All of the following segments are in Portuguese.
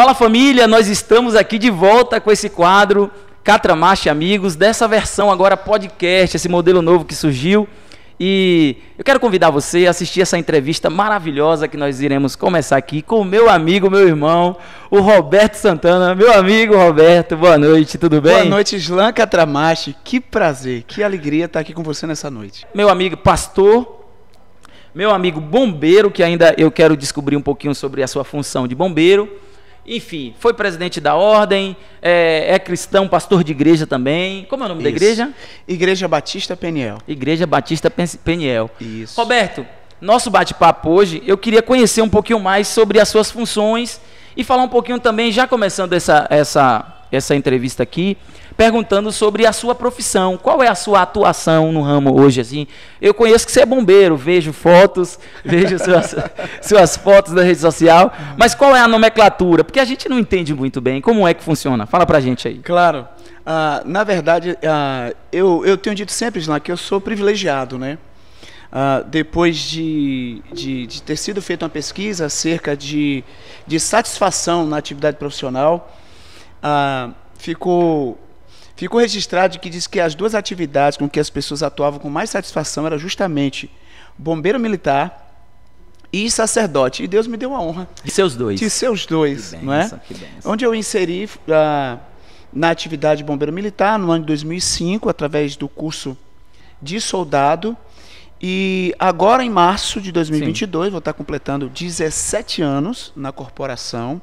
Fala família, nós estamos aqui de volta com esse quadro Catramache Amigos, dessa versão agora podcast, esse modelo novo que surgiu. E eu quero convidar você a assistir essa entrevista maravilhosa que nós iremos começar aqui com o meu amigo, meu irmão, o Roberto Santana. Meu amigo Roberto, boa noite, tudo bem? Boa noite, Islan Catramache. Que prazer, que alegria estar aqui com você nessa noite. Meu amigo pastor, meu amigo bombeiro, que ainda eu quero descobrir um pouquinho sobre a sua função de bombeiro enfim, foi presidente da ordem, é, é, cristão, pastor de igreja também. Como é o nome Isso. da igreja? Igreja Batista Peniel. Igreja Batista Peniel. Isso. Roberto, nosso bate-papo hoje, eu queria conhecer um pouquinho mais sobre as suas funções e falar um pouquinho também, já começando essa, essa essa entrevista aqui, perguntando sobre a sua profissão, qual é a sua atuação no ramo hoje, assim. Eu conheço que você é bombeiro, vejo fotos, vejo suas, suas fotos da rede social, mas qual é a nomenclatura? Porque a gente não entende muito bem, como é que funciona? Fala pra gente aí. Claro, ah, na verdade, ah, eu, eu tenho dito sempre, lá que eu sou privilegiado, né? Uh, depois de, de, de, ter sido feita uma pesquisa acerca de, de satisfação na atividade profissional, ah, ficou Ficou registrado que diz que as duas atividades com que as pessoas atuavam com mais satisfação era justamente bombeiro militar e sacerdote. E Deus me deu a honra. De seus dois. De seus dois, benção, não é? Onde eu inseri ah, na atividade bombeiro militar no ano de 2005, através do curso de soldado. E agora, em março de 2022, Sim. vou estar completando 17 anos na corporação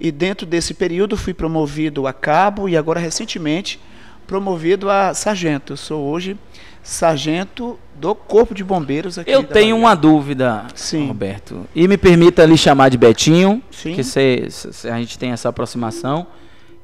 e dentro desse período fui promovido a cabo e agora recentemente promovido a sargento. Eu sou hoje sargento do Corpo de Bombeiros aqui. Eu tenho Bahia. uma dúvida, Sim. Roberto. E me permita lhe chamar de Betinho, Sim. que a gente tem essa aproximação.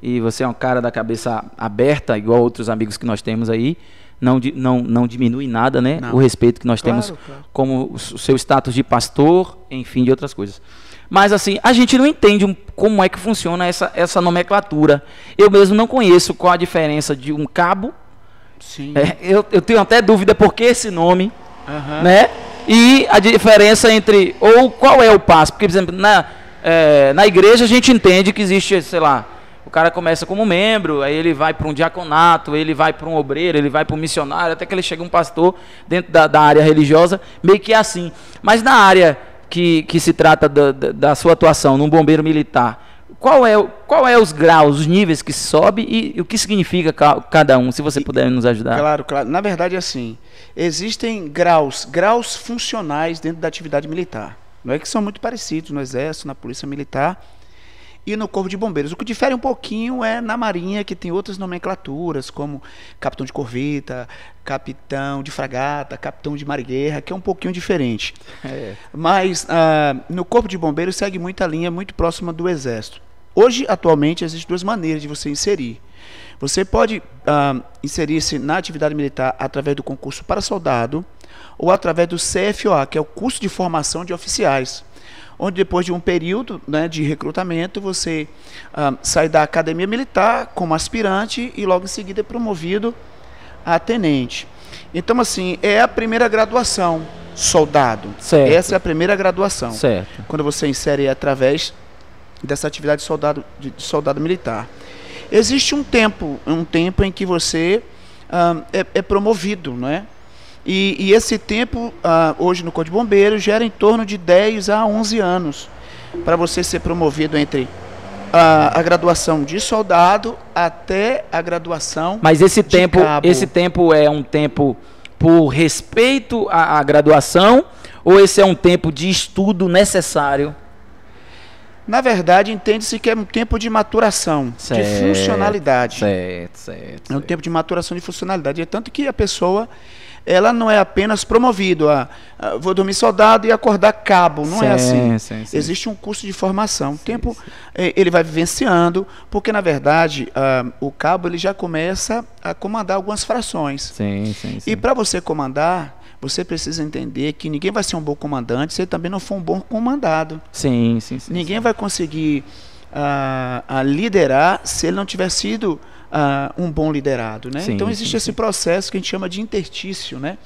E você é um cara da cabeça aberta, igual outros amigos que nós temos aí. Não, não, não diminui nada, né? Não. O respeito que nós claro, temos claro. como o seu status de pastor, enfim, de outras coisas. Mas assim, a gente não entende como é que funciona essa, essa nomenclatura. Eu mesmo não conheço qual a diferença de um cabo. Sim. É, eu, eu tenho até dúvida por que esse nome. Uhum. Né? E a diferença entre. Ou qual é o passo. Porque, por exemplo, na, é, na igreja a gente entende que existe, sei lá, o cara começa como membro, aí ele vai para um diaconato, ele vai para um obreiro, ele vai para um missionário, até que ele chega um pastor dentro da, da área religiosa, meio que é assim. Mas na área que, que se trata da, da, sua atuação num bombeiro militar, qual é, qual é os graus, os níveis que sobe e, e o que significa ca, cada um, se você puder nos ajudar? Claro, claro. Na verdade, assim, existem graus, graus funcionais dentro da atividade militar. Não é que são muito parecidos no Exército, na Polícia Militar, e no Corpo de Bombeiros. O que difere um pouquinho é na Marinha, que tem outras nomenclaturas, como capitão de corveta, capitão de fragata, capitão de marguerra, que é um pouquinho diferente. É. Mas ah, no Corpo de Bombeiros segue muita linha muito próxima do Exército. Hoje, atualmente, existem duas maneiras de você inserir. Você pode ah, inserir-se na atividade militar através do concurso para soldado ou através do CFOA, que é o curso de formação de oficiais onde depois de um período né, de recrutamento você ah, sai da academia militar como aspirante e logo em seguida é promovido a tenente. Então, assim, é a primeira graduação soldado. Certo. Essa é a primeira graduação. Certo. Quando você insere através dessa atividade de soldado, de, de soldado militar. Existe um tempo, um tempo em que você ah, é, é promovido, não é? E, e esse tempo, ah, hoje no Corpo de Bombeiros, gera em torno de 10 a 11 anos para você ser promovido entre a, a, graduação de soldado até a graduação. Mas esse tempo, cabo. esse tempo é um tempo por respeito à, à, graduação ou esse é um tempo de estudo necessário? Na verdade, entende-se que é um tempo de maturação, certo, de funcionalidade. Certo, certo, certo. É um tempo de maturação de funcionalidade. É tanto que a pessoa ela não é apenas promovido a, a vou dormir soldado e acordar cabo. Não é sim, é assim. Sim, sim. Existe um curso de formação. O tempo é, ele vai vivenciando, porque na verdade o cabo ele já começa a comandar algumas frações. E para você comandar, você precisa entender que ninguém vai ser um bom comandante se ele também não for um bom comandado. Sim, sim, sim. Ninguém vai conseguir a ah, ah, liderar se ele não tiver sido uh, um bom liderado. Né? Sim, então existe sim, esse processo que a gente chama de intertício, né?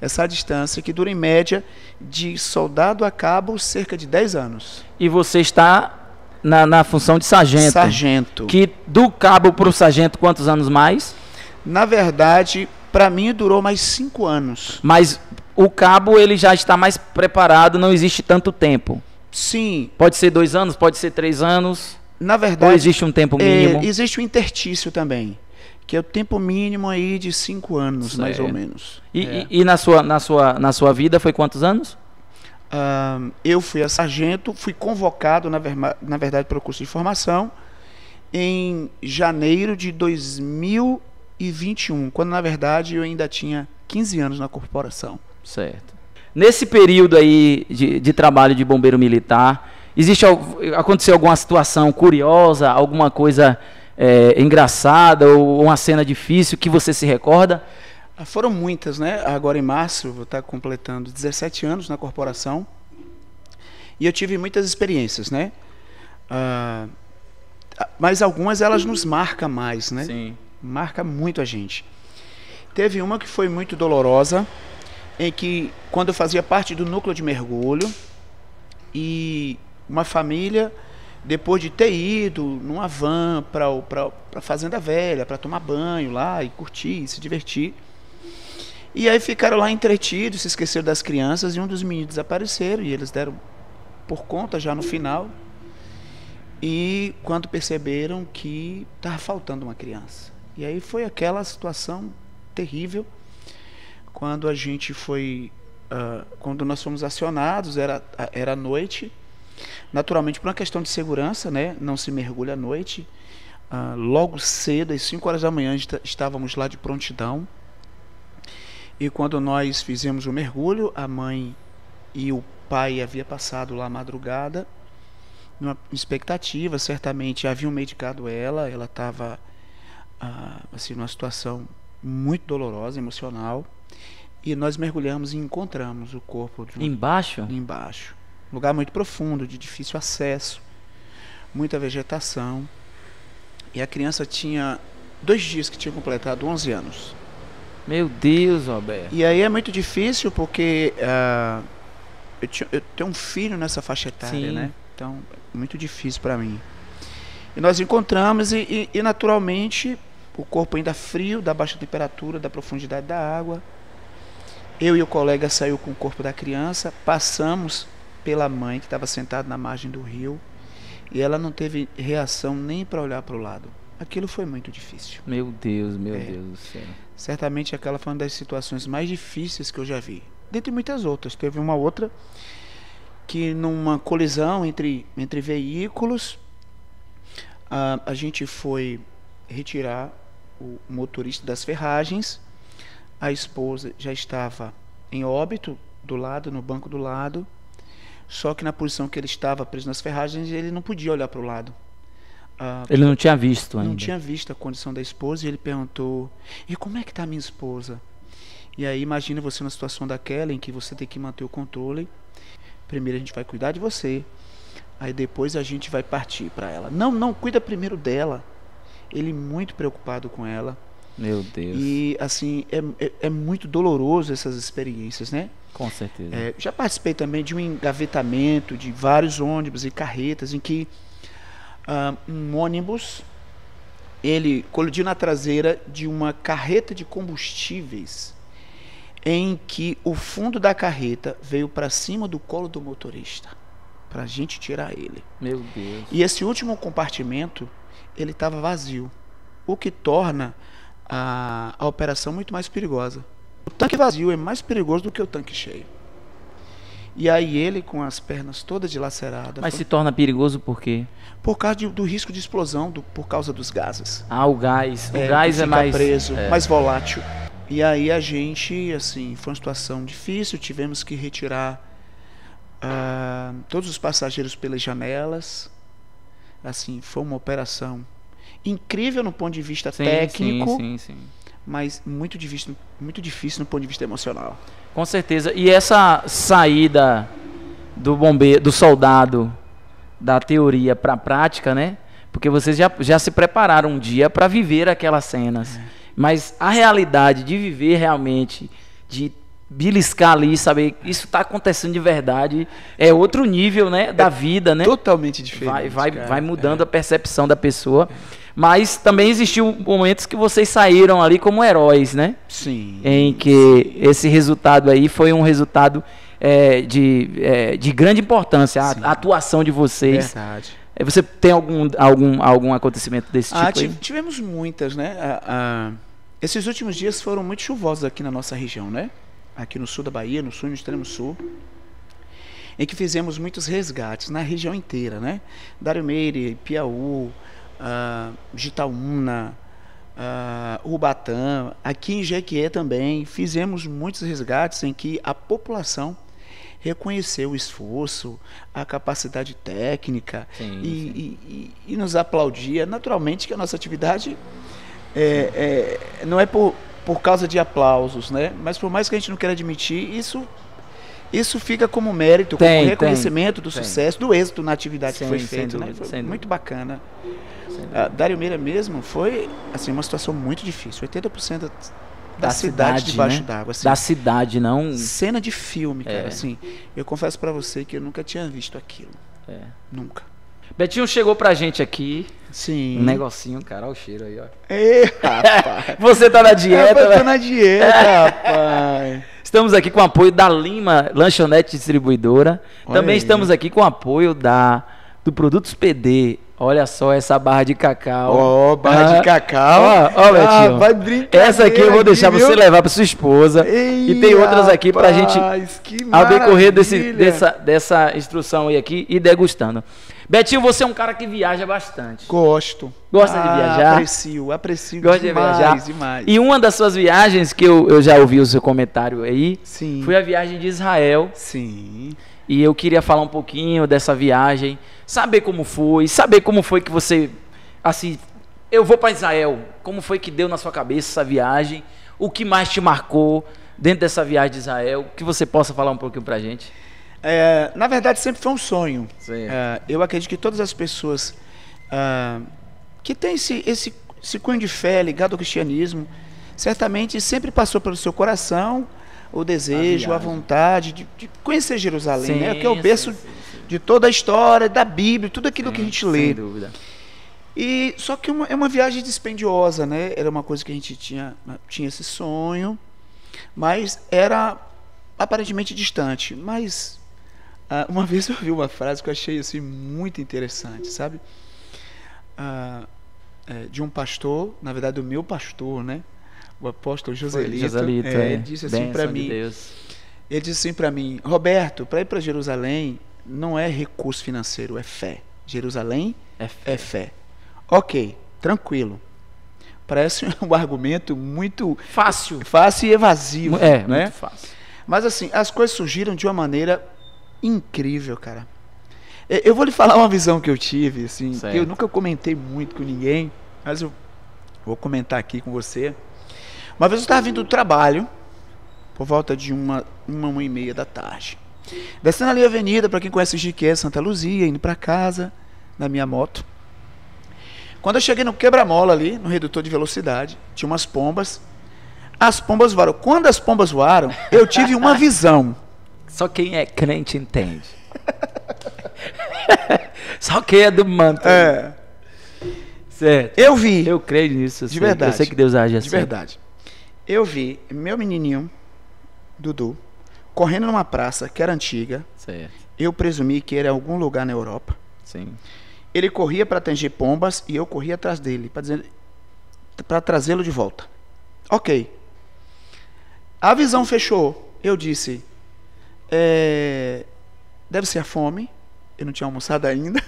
essa distância que dura em média de soldado a cabo cerca de 10 anos. E você está na, na função de sargento. Sargento. Que do cabo para o sargento, quantos anos mais? Na verdade, para mim durou mais cinco anos. Mas o cabo ele já está mais preparado, não existe tanto tempo. Sim. Pode ser dois anos, pode ser três anos. Na verdade. Ou existe um tempo é, mínimo? É, existe um intertício também. Que é o tempo mínimo aí de cinco anos, certo. mais ou menos. E, é. e, e, na, sua, na, sua, na sua vida foi quantos anos? Uh, eu fui a sargento, fui convocado, na, na verdade, para o curso de formação em janeiro de 2021, quando na verdade eu ainda tinha 15 anos na corporação. Certo. Nesse período aí de, de trabalho de bombeiro militar, Existe aconteceu alguma situação curiosa, alguma coisa é, engraçada ou uma cena difícil que você se recorda? Ah, foram muitas, né? Agora em março vou estar completando 17 anos na corporação e eu tive muitas experiências, né? Uh, mas algumas elas nos marcam mais, né? Sim. Marca muito a gente. Teve uma que foi muito dolorosa, em que quando eu fazia parte do núcleo de mergulho e uma família, depois de ter ido numa van para a Fazenda Velha, para tomar banho lá e curtir, e se divertir. E aí ficaram lá entretidos, se esqueceram das crianças e um dos meninos desapareceram e eles deram por conta já no final. E quando perceberam que estava faltando uma criança. E aí foi aquela situação terrível quando a gente foi. Uh, quando nós fomos acionados, era, ah, era noite, Naturalmente, por uma questão de segurança, né? Não se mergulha à noite. Ah, logo cedo, às 5 horas da manhã, estávamos lá de prontidão. E quando nós fizemos o mergulho, a mãe e o pai havia passado lá a madrugada, numa expectativa, certamente haviam medicado ela, ela estava ah, assim numa situação muito dolorosa, emocional, e nós mergulhamos e encontramos o corpo de um, embaixo, embaixo, lugar muito profundo, de difícil acesso, muita vegetação. E a criança tinha dois dias que tinha completado 11 anos. Meu Deus, Roberto. E aí é muito difícil porque uh, eu, tinha, eu, tenho um filho nessa faixa etária, Sim. né? Então, é muito difícil para mim. E nós encontramos e, e, e, naturalmente o corpo ainda frio da baixa temperatura, da profundidade da água. Eu e o colega saiu com o corpo da criança, passamos pela mãe que estava sentada na margem do rio e ela não teve reação nem para olhar para o lado. Aquilo foi muito difícil. Meu Deus, meu é. Deus do céu. Certamente aquela foi uma das situações mais difíceis que eu já vi. Dentre muitas outras. Teve uma outra que numa colisão entre, entre veículos, a, a gente foi retirar o motorista das ferragens. A esposa já estava em óbito do lado, no banco do lado. Só que na posição que ele estava preso nas ferragens, ele não podia olhar para o lado. Ah, ele não tinha visto não ainda. Não tinha visto a condição da esposa e ele perguntou: "E como é que está minha esposa?" E aí imagina você na situação daquela em que você tem que manter o controle. Primeiro a gente vai cuidar de você. Aí depois a gente vai partir para ela. Não, não, cuida primeiro dela. Ele muito preocupado com ela. Meu Deus. E assim, é, é, é muito doloroso essas experiências, né? Com certeza. É, já participei também de um engavetamento de vários ônibus e carretas em que um, ah, um ônibus ele colidiu na traseira de uma carreta de combustíveis em que o fundo da carreta veio para cima do colo do motorista para a gente tirar ele. Meu Deus. E esse último compartimento ele estava vazio, o que torna a, a operação muito mais perigosa. O tanque vazio é mais perigoso do que o tanque cheio. E aí ele, com as pernas todas dilaceradas. Mas foi... se torna perigoso por quê? Por causa de, do risco de explosão, do, por causa dos gases. Ah, o gás. O é, gás é mais. preso, é. mais volátil. E aí a gente, assim, foi uma situação difícil, tivemos que retirar uh, todos os passageiros pelas janelas. Assim, foi uma operação incrível no ponto de vista sim, técnico. Sim, sim, sim mas muito difícil, muito difícil no ponto de vista emocional. Com certeza. E essa saída do bombeiro, do soldado da teoria para a prática, né? Porque vocês já, já se prepararam um dia para viver aquelas cenas. É. Mas a realidade de viver realmente, de beliscar ali, saber que isso está acontecendo de verdade, é outro nível, né, da é vida, né? Totalmente diferente. Vai, vai, vai mudando é. a percepção da pessoa. É. Mas também existiu momentos que vocês saíram ali como heróis, né? Sim. Em que sim. esse resultado aí foi um resultado é, de, é, de grande importância, a, a, atuação de vocês. Verdade. É, você tem algum, algum, algum acontecimento desse ah, tipo? Ah, aí? Tivemos muitas, né? Ah, ah, esses últimos dias foram muito chuvosos aqui na nossa região, né? Aqui no sul da Bahia, no sul e no extremo sul em que fizemos muitos resgates na região inteira, né? Dário Meire, Piauí, uh, ah, Gitaúna, uh, ah, Ubatã, aqui em Jequié também, fizemos muitos resgates em que a população reconheceu o esforço, a capacidade técnica sim, e, sim. E, e, nos aplaudia. Naturalmente que a nossa atividade é, é, não é por, por causa de aplausos, né? mas por mais que a gente não queira admitir, isso isso fica como mérito, tem, como reconhecimento tem, do tem. sucesso, do êxito na atividade que foi feita. Né? Foi muito bacana. Uh, Dário Meira mesmo foi assim uma situação muito difícil. 80% da, da cidade, debaixo né? d'água. Assim, da cidade, não. Cena de filme, cara. É. Assim, eu confesso para você que eu nunca tinha visto aquilo. É. Nunca. Betinho chegou pra gente aqui. Sim. Um negocinho, cara. Olha o cheiro aí, ó. Ei, rapaz. Você tá na dieta, Eu tô né? na dieta, rapaz. Estamos aqui com o apoio da Lima Lanchonete Distribuidora. Olha Também aí. estamos aqui com o apoio da do Produtos PD Olha só essa barra de cacau. Ó, oh, barra ah, de cacau. Ó, oh, Betinho. vai brincar. Essa aqui eu vou deixar você levar para sua esposa. Ei, e tem outras rapaz, aqui para a gente, ao decorrer desse, dessa, dessa instrução aí aqui, e degustando. Betinho, você é um cara que viaja bastante. Gosto. Gosta ah, de viajar? Aprecio, aprecio Gosta demais, de viajar. demais. E uma das suas viagens, que eu, eu já ouvi o seu comentário aí, Sim. foi a viagem de Israel. Sim. E eu queria falar um pouquinho dessa viagem, saber como foi, saber como foi que você, assim, eu vou para Israel, como foi que deu na sua cabeça essa viagem, o que mais te marcou dentro dessa viagem de Israel, que você possa falar um pouquinho para a gente. É, na verdade, sempre foi um sonho. É, eu acredito que todas as pessoas é, que têm esse, esse, esse cunho de fé ligado ao cristianismo, certamente sempre passou pelo seu coração o desejo, a, a vontade de, de, conhecer Jerusalém, sim, né? Que é o berço sim, sim, de toda a história, da Bíblia, tudo aquilo que a hum, gente lê. Sem dúvida. E só que uma, é uma viagem dispendiosa, né? Era uma coisa que a gente tinha tinha esse sonho, mas era aparentemente distante. Mas ah, uma vez eu vi uma frase que eu achei assim muito interessante, sabe? Ah, é, de um pastor, na verdade o meu pastor, né? o apóstolo Joselito, Joselito é, é. disse assim para mim. De ele disse assim para assim mim, Roberto, para ir para Jerusalém não é recurso financeiro, é fé. Jerusalém é, é fé. É fé. Ok, tranquilo. Parece um argumento muito fácil, fácil e evasivo, é, né? Muito fácil. Mas assim, as coisas surgiram de uma maneira incrível, cara. Eu vou lhe falar uma visão que eu tive, assim, que eu nunca comentei muito com ninguém, mas eu vou comentar aqui com você. Uma vez eu estava vindo do trabalho, por volta de uma, uma, uma e meia da tarde. Descendo ali a avenida, para quem conhece Jiqué, Santa Luzia, indo para casa, na minha moto. Quando eu cheguei no quebra-mola ali, no redutor de velocidade, tinha umas pombas. As pombas voaram. Quando as pombas voaram, eu tive uma visão. Só quem é crente entende. Só quem é do manto. É. Certo. Eu vi. Eu creio nisso. De sei. verdade. Eu sei que Deus age assim. De verdade. Eu vi meu menininho, Dudu, correndo numa praça que era antiga. Certo. Eu presumi que era algum lugar na Europa. Sim. Ele corria para atingir pombas e eu corria atrás dele para trazê-lo de volta. Ok. A visão fechou. Eu disse: é, deve ser a fome. Eu não tinha almoçado ainda.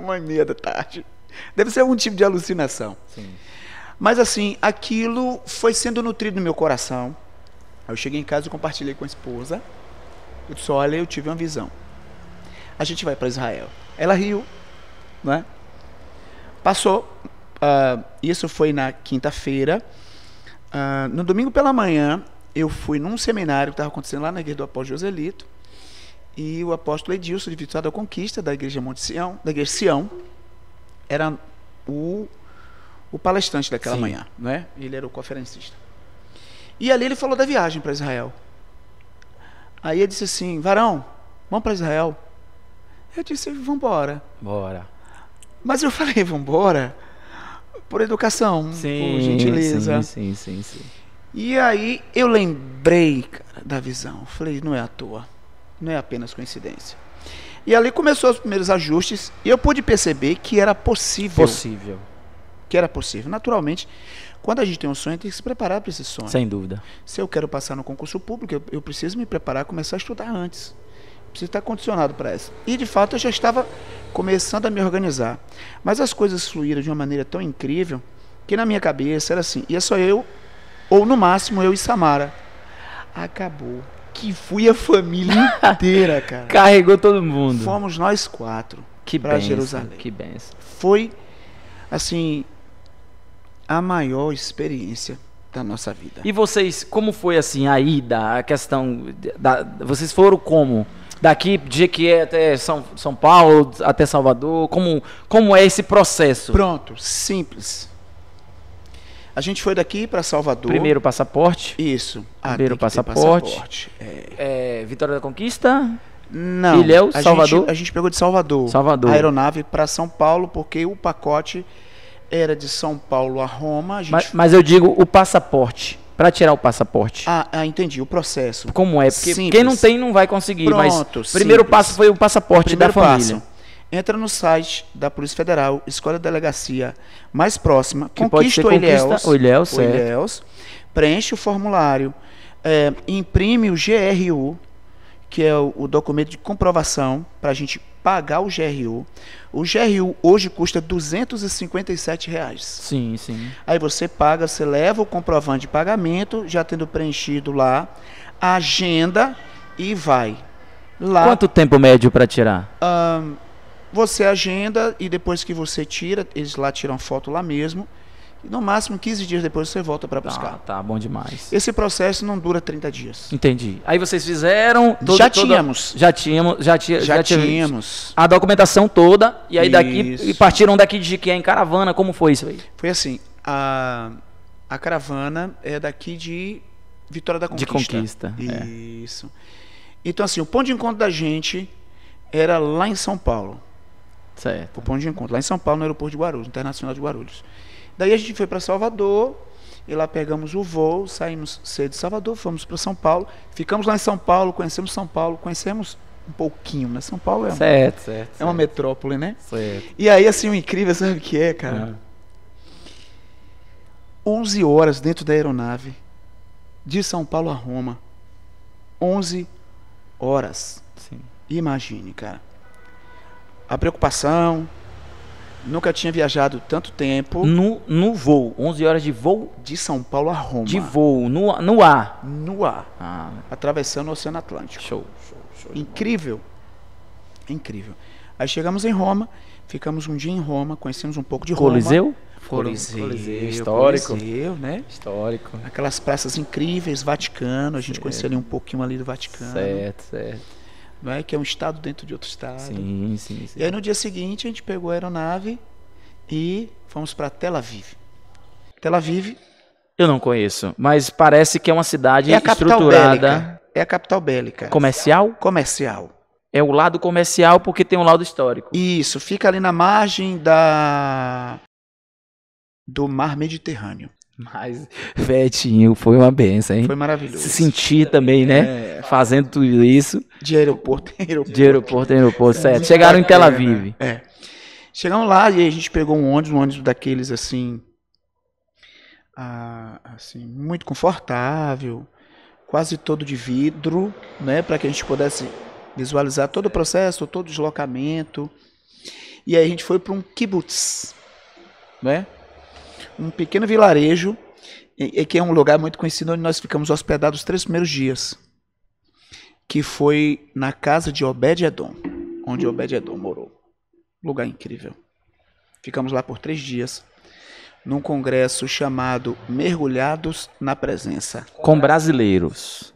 Uma e meia da tarde. Deve ser algum tipo de alucinação. Sim. Mas assim, aquilo foi sendo nutrido no meu coração. Aí eu cheguei em casa e compartilhei com a esposa. Eu disse: Olha, eu tive uma visão. A gente vai para Israel. Ela riu, né? Passou. Uh, isso foi na quinta-feira. Uh, no domingo pela manhã, eu fui num seminário que estava acontecendo lá na igreja do apóstolo Joselito. E o apóstolo Edilson, de Vitória da Conquista, da igreja Monte Sião, da igreja Sião, era o o palestrante daquela Sim. manhã, é? Ele era o conferencista. E ali ele falou da viagem para Israel. Aí ele disse assim: Varão, vamos para Israel. Eu disse: Vamos embora. Bora. Mas eu falei: Vamos embora por educação, sim, por gentileza. Sim, sim, sim, sim. E aí eu lembrei cara, da visão. Falei: Não é à toa. Não é apenas coincidência. E ali começou os primeiros ajustes e eu pude perceber que era possível. Possível que era possível. Naturalmente, quando a gente tem um sonho, tem que se preparar para esse sonho. Sem dúvida. Se eu quero passar no concurso público, eu, eu preciso me preparar, começar a estudar antes. Preciso estar condicionado para isso. E de fato eu já estava começando a me organizar. Mas as coisas fluíram de uma maneira tão incrível que na minha cabeça era assim, ia só eu, ou no máximo eu e Samara. Acabou. Que fui a família inteira, cara. Carregou todo mundo. Fomos nós quatro que para Jerusalém. Que benção. Foi assim, a maior experiência da nossa vida. E vocês, como foi assim a ida, a questão da, vocês foram como daqui de é até São, São Paulo, até Salvador, como como é esse processo? Pronto, simples. A gente foi daqui para Salvador. Primeiro passaporte? Isso. Ah, Primeiro passaporte. passaporte. É. É, Vitória da Conquista? Não. Ilhéus, a Salvador? Gente, a gente pegou de Salvador. Salvador. A aeronave para São Paulo porque o pacote era de São Paulo a Roma. A gente... mas, mas eu digo o passaporte para tirar o passaporte. Ah, ah, entendi, o processo. Como é? Porque simples. quem não tem não vai conseguir. Pronto, mas primeiro simples. passo foi o passaporte primeiro da família. Passo. Entra no site da Polícia Federal, escolha a delegacia mais próxima, que conquista pode ser o conquista, Ilhéus, o Ilhéus, preenche o formulário, é, imprime o GRU, que é o, o documento de comprovação para a gente pagar o GRU. O GRU hoje custa 257 reais. Sim, sim. Aí você paga, você leva o comprovante de pagamento, já tendo preenchido lá, agenda e vai. Lá, Quanto tempo médio para tirar? Um, você agenda e depois que você tira, eles lá tiram foto lá mesmo e no máximo 15 dias depois você volta para buscar. Ah, tá, bom demais. Esse processo não dura 30 dias. Entendi. Aí vocês fizeram. Todo, já, tínhamos. Toda, já tínhamos. Já, já, já tínhamos. A documentação toda. E aí isso. daqui. E partiram daqui de que é em caravana. Como foi isso aí? Foi assim. A, a caravana é daqui de Vitória da Conquista. De Conquista. É. Isso. É. Então, assim, o ponto de encontro da gente era lá em São Paulo. Certo. O ponto de encontro. Lá em São Paulo, no aeroporto de Guarulhos, Internacional de Guarulhos. Daí a gente foi para Salvador, e lá pegamos o voo, saímos cedo de Salvador, fomos para São Paulo, ficamos lá em São Paulo, conhecemos São Paulo, conhecemos um pouquinho, né? São Paulo é uma, certo, certo, é certo. uma metrópole, né? Certo. E aí, assim, o incrível, sabe o que é, cara? É. Ah. 11 horas dentro da aeronave, de São Paulo a Roma. 11 horas. Sim. Imagine, cara. A preocupação, Nunca tinha viajado tanto tempo. No, no voo, 11 horas de voo? De São Paulo a Roma. De voo, no, no ar. No ar. Ah. Atravessando o Oceano Atlântico. Show, show, show. Incrível. Incrível. Aí chegamos em Roma, ficamos um dia em Roma, conhecemos um pouco de Roma. Coliseu? Coliseu, histórico. Coliseu, né? Histórico. Aquelas praças incríveis, Vaticano, a gente certo. conhecia ali um pouquinho ali do Vaticano. Certo, certo não é? Que é um estado dentro de outro estado. Sim, sim, sim. E aí no dia seguinte a gente pegou a aeronave e fomos para Tel Aviv. Tel Aviv. Eu não conheço, mas parece que é uma cidade é estruturada. Bélica. É a capital bélica. Comercial? Comercial. É o lado comercial porque tem um lado histórico. Isso, fica ali na margem da do mar Mediterrâneo. Mas, Vetinho, foi uma benção, hein? Foi maravilhoso. Se sentir também, né? É, Fazendo tudo isso. De aeroporto em aeroporto. De aeroporto em aeroporto, certo. É. Chegaram em Tel Aviv. É, é. Chegamos lá e a gente pegou um ônibus, um ônibus daqueles assim. Ah, assim, muito confortável, quase todo de vidro, né? Para que a gente pudesse visualizar todo o processo, todo o deslocamento. E aí a gente foi para um kibutz, né? um pequeno vilarejo, e, e que é um lugar muito conhecido onde nós ficamos hospedados os três primeiros dias, que foi na casa de Obed-Edom, onde Obed-Edom morou. Lugar incrível. Ficamos lá por três dias num congresso chamado Mergulhados na Presença. Com brasileiros.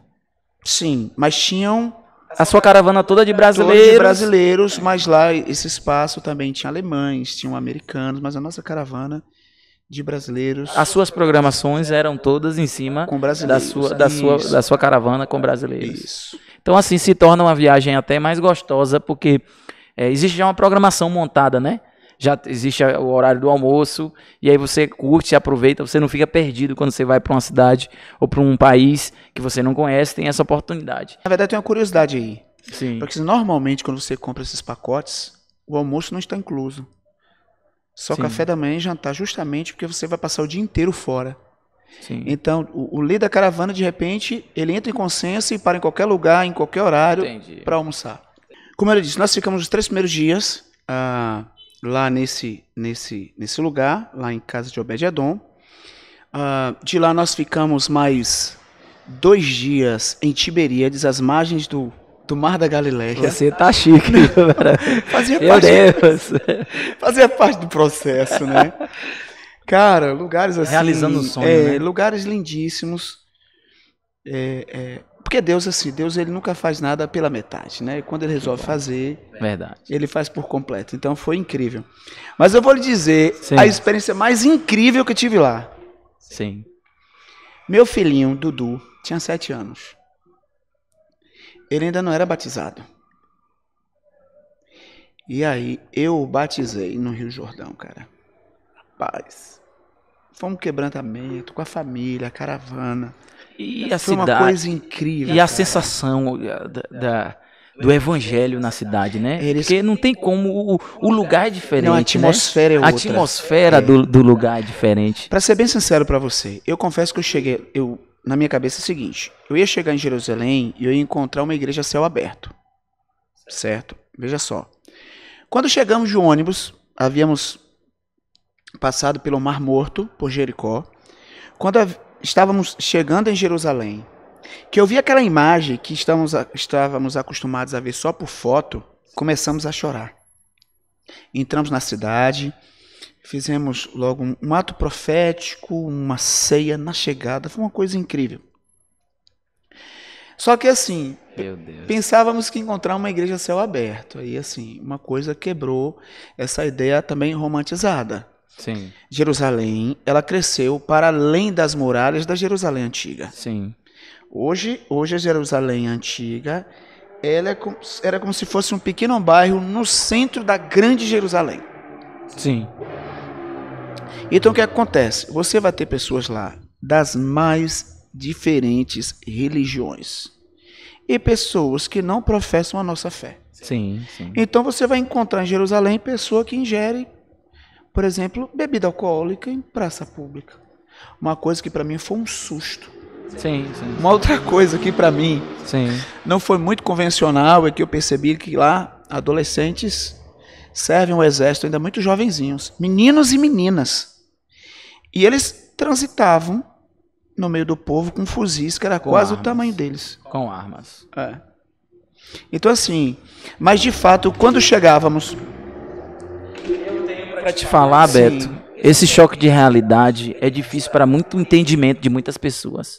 Sim, mas tinham. A sua caravana toda de brasileiros. Toda de brasileiros, mas lá esse espaço também tinha alemães, tinham americanos, mas a nossa caravana de brasileiros. As suas programações eram todas em cima da sua, da, sua, da sua caravana com brasileiros. Isso. Então, assim, se torna uma viagem até mais gostosa, porque é, existe já uma programação montada, né? Já existe o horário do almoço, e aí você curte, aproveita, você não fica perdido quando você vai para uma cidade ou para um país que você não conhece, tem essa oportunidade. Na verdade, tem uma curiosidade aí. Sim. Porque assim, normalmente quando você compra esses pacotes, o almoço não está incluso. Só Sim. café da manhã e jantar, justamente porque você vai passar o dia inteiro fora. Sim. Então, o, o líder da caravana, de repente, ele entra em consenso e para em qualquer lugar, em qualquer horário, para almoçar. Como eu disse, nós ficamos os três primeiros dias ah, lá nesse, nesse, nesse lugar, lá em casa de Obed-Edom. Ah, de lá nós ficamos mais dois dias em Tiberíades, às margens do do Mar da Galileia. Você tá chique. fazia, Meu parte Deus. Do, fazia parte do processo, né? Cara, lugares assim. Realizando o sonho. É, né? Lugares lindíssimos. É, é, porque Deus, assim, Deus ele nunca faz nada pela metade, né? quando ele resolve fazer, Verdade. ele faz por completo. Então foi incrível. Mas eu vou lhe dizer Sim. a experiência mais incrível que tive lá. Sim. Meu filhinho, Dudu, tinha sete anos ele ainda não era batizado. E aí eu o batizei no Rio Jordão, cara. Rapaz. Foi um quebrantamento com a família, a caravana. E Foi a cidade, uma coisa incrível. E a sensação é, da, da, do evangelho na cidade, né? Eles... Porque não tem como. O, o lugar é diferente. Não, a né? atmosfera né? é outra. A atmosfera é. do, do lugar é diferente. Para ser bem sincero para você, eu confesso que eu cheguei. Eu na minha cabeça é o seguinte: eu ia chegar em Jerusalém e eu ia encontrar uma igreja céu aberto. Certo? Veja só. Quando chegamos de ônibus, havíamos passado pelo Mar Morto, por Jericó. Quando estávamos chegando em Jerusalém, que eu vi aquela imagem que estamos, estávamos acostumados a ver só por foto, começamos a chorar. Entramos na cidade, Fizemos logo um ato profético, uma ceia na chegada, foi uma coisa incrível. Só que assim, pensávamos que encontrar uma igreja céu aberto. Aí assim, uma coisa quebrou essa ideia também romantizada. Sim. Jerusalém, ela cresceu para além das muralhas da Jerusalém antiga. Sim. Hoje, hoje a Jerusalém antiga, ela é como, era como se fosse um pequeno bairro no centro da grande Jerusalém. Sim. Então o que acontece? Você vai ter pessoas lá das mais diferentes religiões e pessoas que não professam a nossa fé. Sim, sim. Então você vai encontrar em Jerusalém pessoa que ingere, por exemplo, bebida alcoólica em praça pública. Uma coisa que para mim foi um susto. Sim, sim. Uma outra coisa que para mim sim. não foi muito convencional é que eu percebi que lá adolescentes servem o exército ainda muito jovenzinhos, meninos e meninas. E eles transitavam no meio do povo com fuzis, que era com quase armas. o tamanho deles. Com armas. É. Então, assim, mas de fato, quando chegávamos. para te falar, Sim. Beto. Esse choque de realidade é difícil para muito entendimento de muitas pessoas.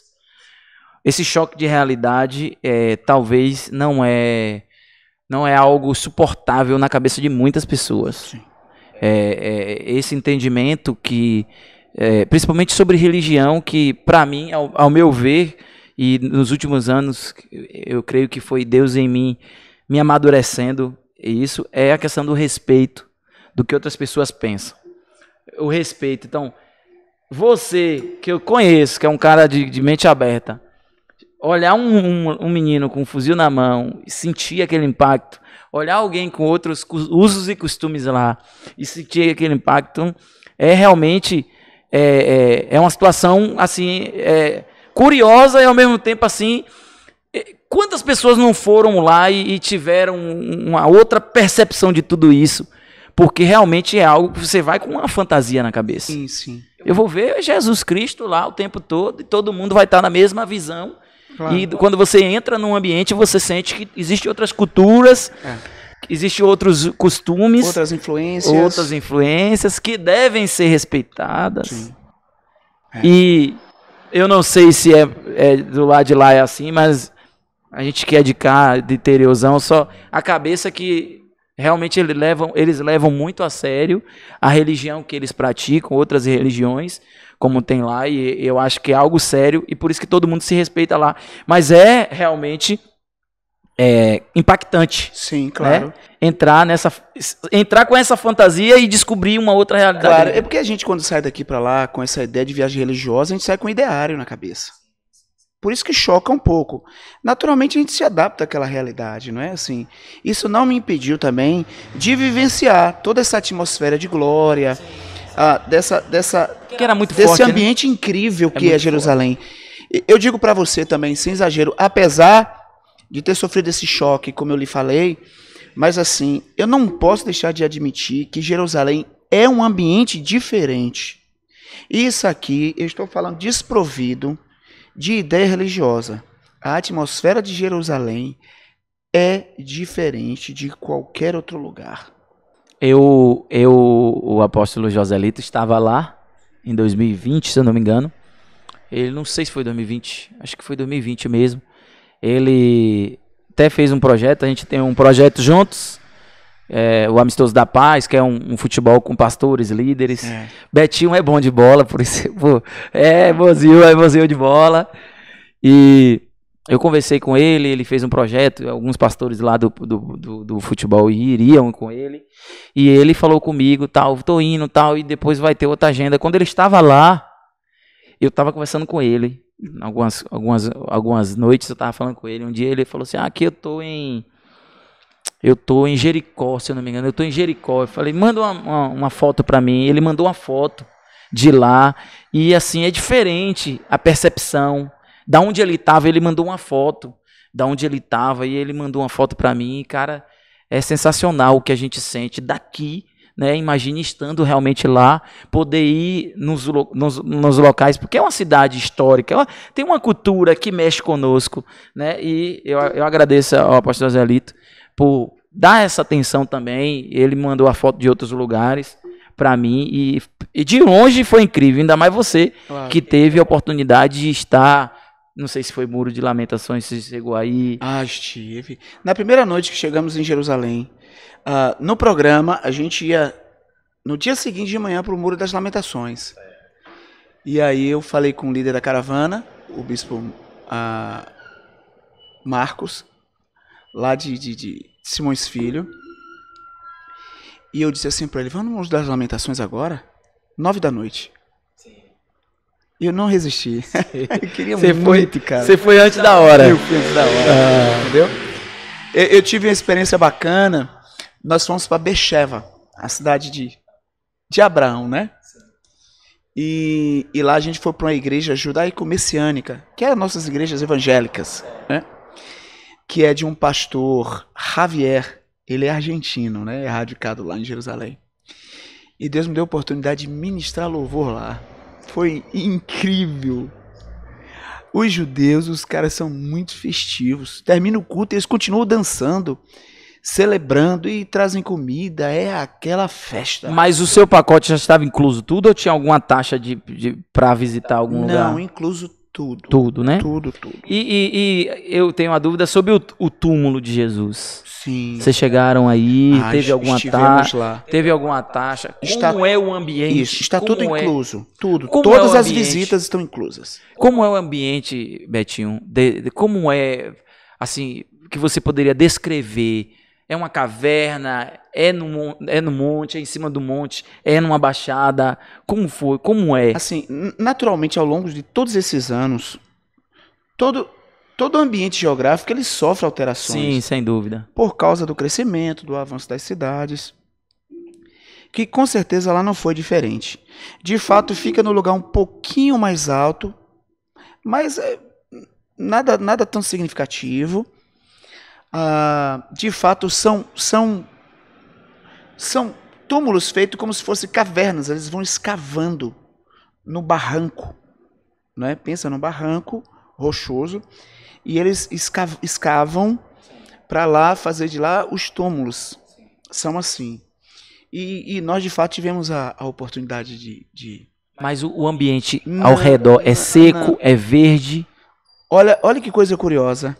Esse choque de realidade é, talvez não é não é algo suportável na cabeça de muitas pessoas. É, é, esse entendimento que, é, principalmente sobre religião, que para mim, ao, ao, meu ver, e nos últimos anos, eu creio que foi Deus em mim me amadurecendo, e isso é a questão do respeito, do que outras pessoas pensam. O respeito. Então, você que eu conheço, que é um cara de, de mente aberta, olhar um, um, um, menino com um fuzil na mão e sentir aquele impacto, olhar alguém com outros usos e costumes lá e sentir aquele impacto, é realmente é, é, é uma situação assim é, curiosa e ao mesmo tempo assim é, quantas pessoas não foram lá e, e tiveram uma outra percepção de tudo isso? Porque realmente é algo que você vai com uma fantasia na cabeça. Sim, sim. Eu vou ver Jesus Cristo lá o tempo todo e todo mundo vai estar na mesma visão Claro. E quando você entra num ambiente, você sente que existem outras culturas. É existem outros costumes, outras influências, outras influências que devem ser respeitadas. É. E eu não sei se é, é, do lado de lá é assim, mas a gente quer é de cá, de interiorzão, só a cabeça que realmente eles levam, eles levam muito a sério a religião que eles praticam, outras religiões, como tem lá, e eu acho que é algo sério, e por isso que todo mundo se respeita lá. Mas é realmente é, impactante. Sim, né? claro. Né? Entrar nessa. Entrar com essa fantasia e descobrir uma outra realidade. Claro, é porque a gente, quando sai daqui para lá com essa ideia de viagem religiosa, a gente sai com um ideário na cabeça. Por isso que choca um pouco. Naturalmente a gente se adapta àquela realidade, não é assim? Isso não me impediu também de vivenciar toda essa atmosfera de glória. Sim ah, dessa, dessa, que era muito desse forte, né? ambiente né? incrível é que é, é Jerusalém. Forte. Eu digo para você também, sem exagero, apesar de ter sofrido esse choque, como eu lhe falei, mas assim, eu não posso deixar de admitir que Jerusalém é um ambiente diferente. Isso aqui, eu estou falando desprovido de ideia religiosa. A atmosfera de Jerusalém é diferente de qualquer outro lugar. Eu, eu, o apóstolo Joselito estava lá em 2020, se eu não me engano. Ele, não sei se foi 2020, acho que foi 2020 mesmo. Ele até fez um projeto, a gente tem um projeto juntos, é, o Amistoso da Paz, que é um, um futebol com pastores, líderes. É. Betinho é bom de bola, por isso pô, é mozinho, é mozinho de bola. E eu conversei com ele, ele fez um projeto, alguns pastores lá do, do, do, do futebol iriam com ele, e ele falou comigo, tal, tô indo, tal, e depois vai ter outra agenda. Quando ele estava lá, eu estava conversando com ele, algumas, algumas, algumas noites eu estava falando com ele, um dia ele falou assim, ah, aqui eu tô em, eu tô em Jericó, se eu não me engano, eu tô em Jericó, eu falei, manda uma, uma, uma foto para mim, ele mandou uma foto de lá, e assim, é diferente a percepção, da onde ele estava, ele mandou uma foto. Da onde ele estava, e ele mandou uma foto para mim. E, cara, é sensacional o que a gente sente daqui, né? Imagine estando realmente lá, poder ir nos, nos, nos locais, porque é uma cidade histórica, ela é tem uma cultura que mexe conosco, né? E eu, eu agradeço ao pastor Zelito por dar essa atenção também. Ele mandou a foto de outros lugares para mim e, e, de longe foi incrível, ainda mais você claro. que teve a oportunidade de estar não sei se foi Muro de Lamentações, se chegou aí. Ah, estive. Na primeira noite que chegamos em Jerusalém, uh, no programa, a gente ia no dia seguinte de manhã para o Muro das Lamentações. E aí eu falei com o líder da caravana, o bispo uh, Marcos, lá de, de, de Simões Filho. E eu disse assim para ele: Vamos muro das Lamentações agora? Nove da noite. Eu não resisti. eu queria você muito, foi, cara. Você foi antes da hora. Eu fui antes da hora. Ah. Entendeu? Eu, eu, tive uma experiência bacana. Nós fomos para Becheva, a cidade de, de Abraão, né? E, e lá a gente foi para uma igreja judaico-messiânica, que é as nossas igrejas evangélicas, né? Que é de um pastor, Javier. Ele é argentino, né? É radicado lá em Jerusalém. E Deus me deu a oportunidade de ministrar louvor lá. Foi incrível. Os judeus, os caras são muito festivos. Termina o culto e eles continuam dançando, celebrando e trazem comida. É aquela festa. Mas o seu pacote já estava incluso tudo ou tinha alguma taxa de, de para visitar algum Não, lugar? Não, incluso tudo. Tudo, né? Tudo, tudo. E, e, e eu tenho uma dúvida sobre o, o, túmulo de Jesus. Sim. Vocês chegaram aí, ah, teve alguma taxa? lá. Teve alguma taxa? Como é o ambiente? Isso, está Como tudo é? incluso. Tudo. Como é Todas é as visitas estão inclusas. Como é o ambiente, Betinho? De, de, como é, assim, que você poderia descrever é uma caverna, é no, é no monte, é em cima do monte, é numa baixada. Como foi? Como é? Assim, naturalmente, ao longo de todos esses anos, todo, todo ambiente geográfico ele sofre alterações. Sim, sem dúvida. Por causa do crescimento, do avanço das cidades. Que com certeza lá não foi diferente. De fato, fica no lugar um pouquinho mais alto, mas é nada, nada tão significativo ah, de fato, são, são, são túmulos feitos como se fossem cavernas. Eles vão escavando no barranco. Né? Pensa num barranco rochoso. E eles escav escavam para lá, fazer de lá os túmulos. Sim. São assim. E, e, nós, de fato, tivemos a, a oportunidade de, de... Mas o, o ambiente não, ao redor é seco, não. é verde. Olha, olha que coisa curiosa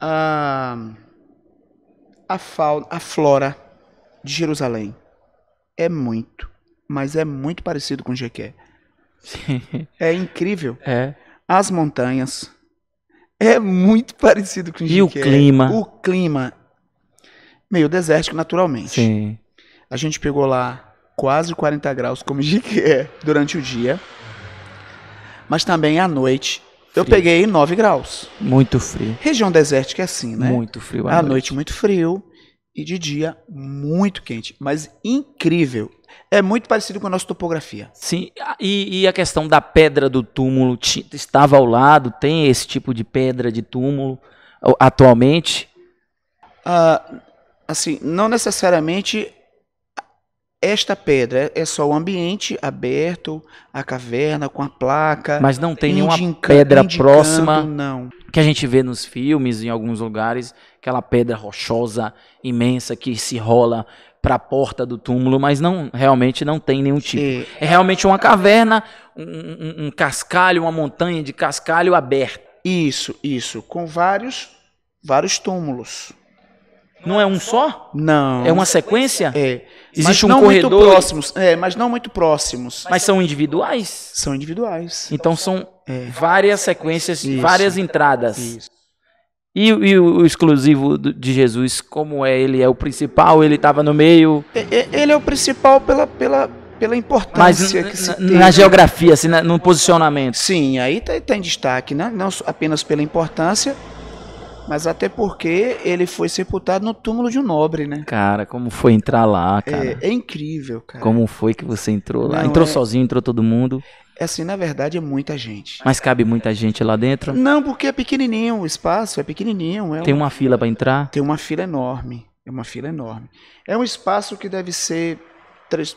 a, a fauna, a flora de Jerusalém é muito, mas é muito parecido com Jequié. É incrível. É. As montanhas é muito parecido com Jequié. E o clima? O clima meio desértico naturalmente. Sim. A gente pegou lá quase 40 graus como Jequié durante o dia, mas também à noite Frio. Eu peguei 9 graus. Muito frio. Região desértica é assim, né? Muito frio. À, à noite. noite, muito frio. E de dia, muito quente. Mas incrível. É muito parecido com a nossa topografia. Sim, e, e a questão da pedra do túmulo estava ao lado? Tem esse tipo de pedra de túmulo atualmente? Ah, assim, não necessariamente esta pedra é só o ambiente aberto, a caverna com a placa. Mas não tem nenhuma pedra próxima. Não. Que a gente vê nos filmes, em alguns lugares, aquela pedra rochosa imensa que se rola para a porta do túmulo, mas não realmente não tem nenhum tipo. É, é realmente uma caverna, um, um, um cascalho, uma montanha de cascalho aberta. Isso, isso, com vários vários túmulos. Não é um só? Não. É uma sequência? É. Existe mas um corredor. Muito próximos. É, mas não muito próximos. Mas são individuais? São individuais. Então são é. várias sequências, Isso. várias entradas. Isso. E, e, o exclusivo de Jesus, como é? Ele é o principal? Ele estava no meio? Ele é o principal pela, pela, pela importância Mas, que se na, tem. Na geografia, assim, no posicionamento. Sim, aí tem, tá, tá em destaque, né? não apenas pela importância, mas até porque ele foi sepultado no túmulo de um nobre, né? Cara, como foi entrar lá, é, cara? É, é incrível, cara. Como foi que você entrou lá? Não, entrou é... sozinho, entrou todo mundo? É assim, na verdade é muita gente. Mas cabe muita gente lá dentro? Não, porque é pequenininho o espaço, é pequenininho. É Tem uma, uma fila para entrar? Tem uma fila enorme. É uma fila enorme. É um espaço que deve ser 3,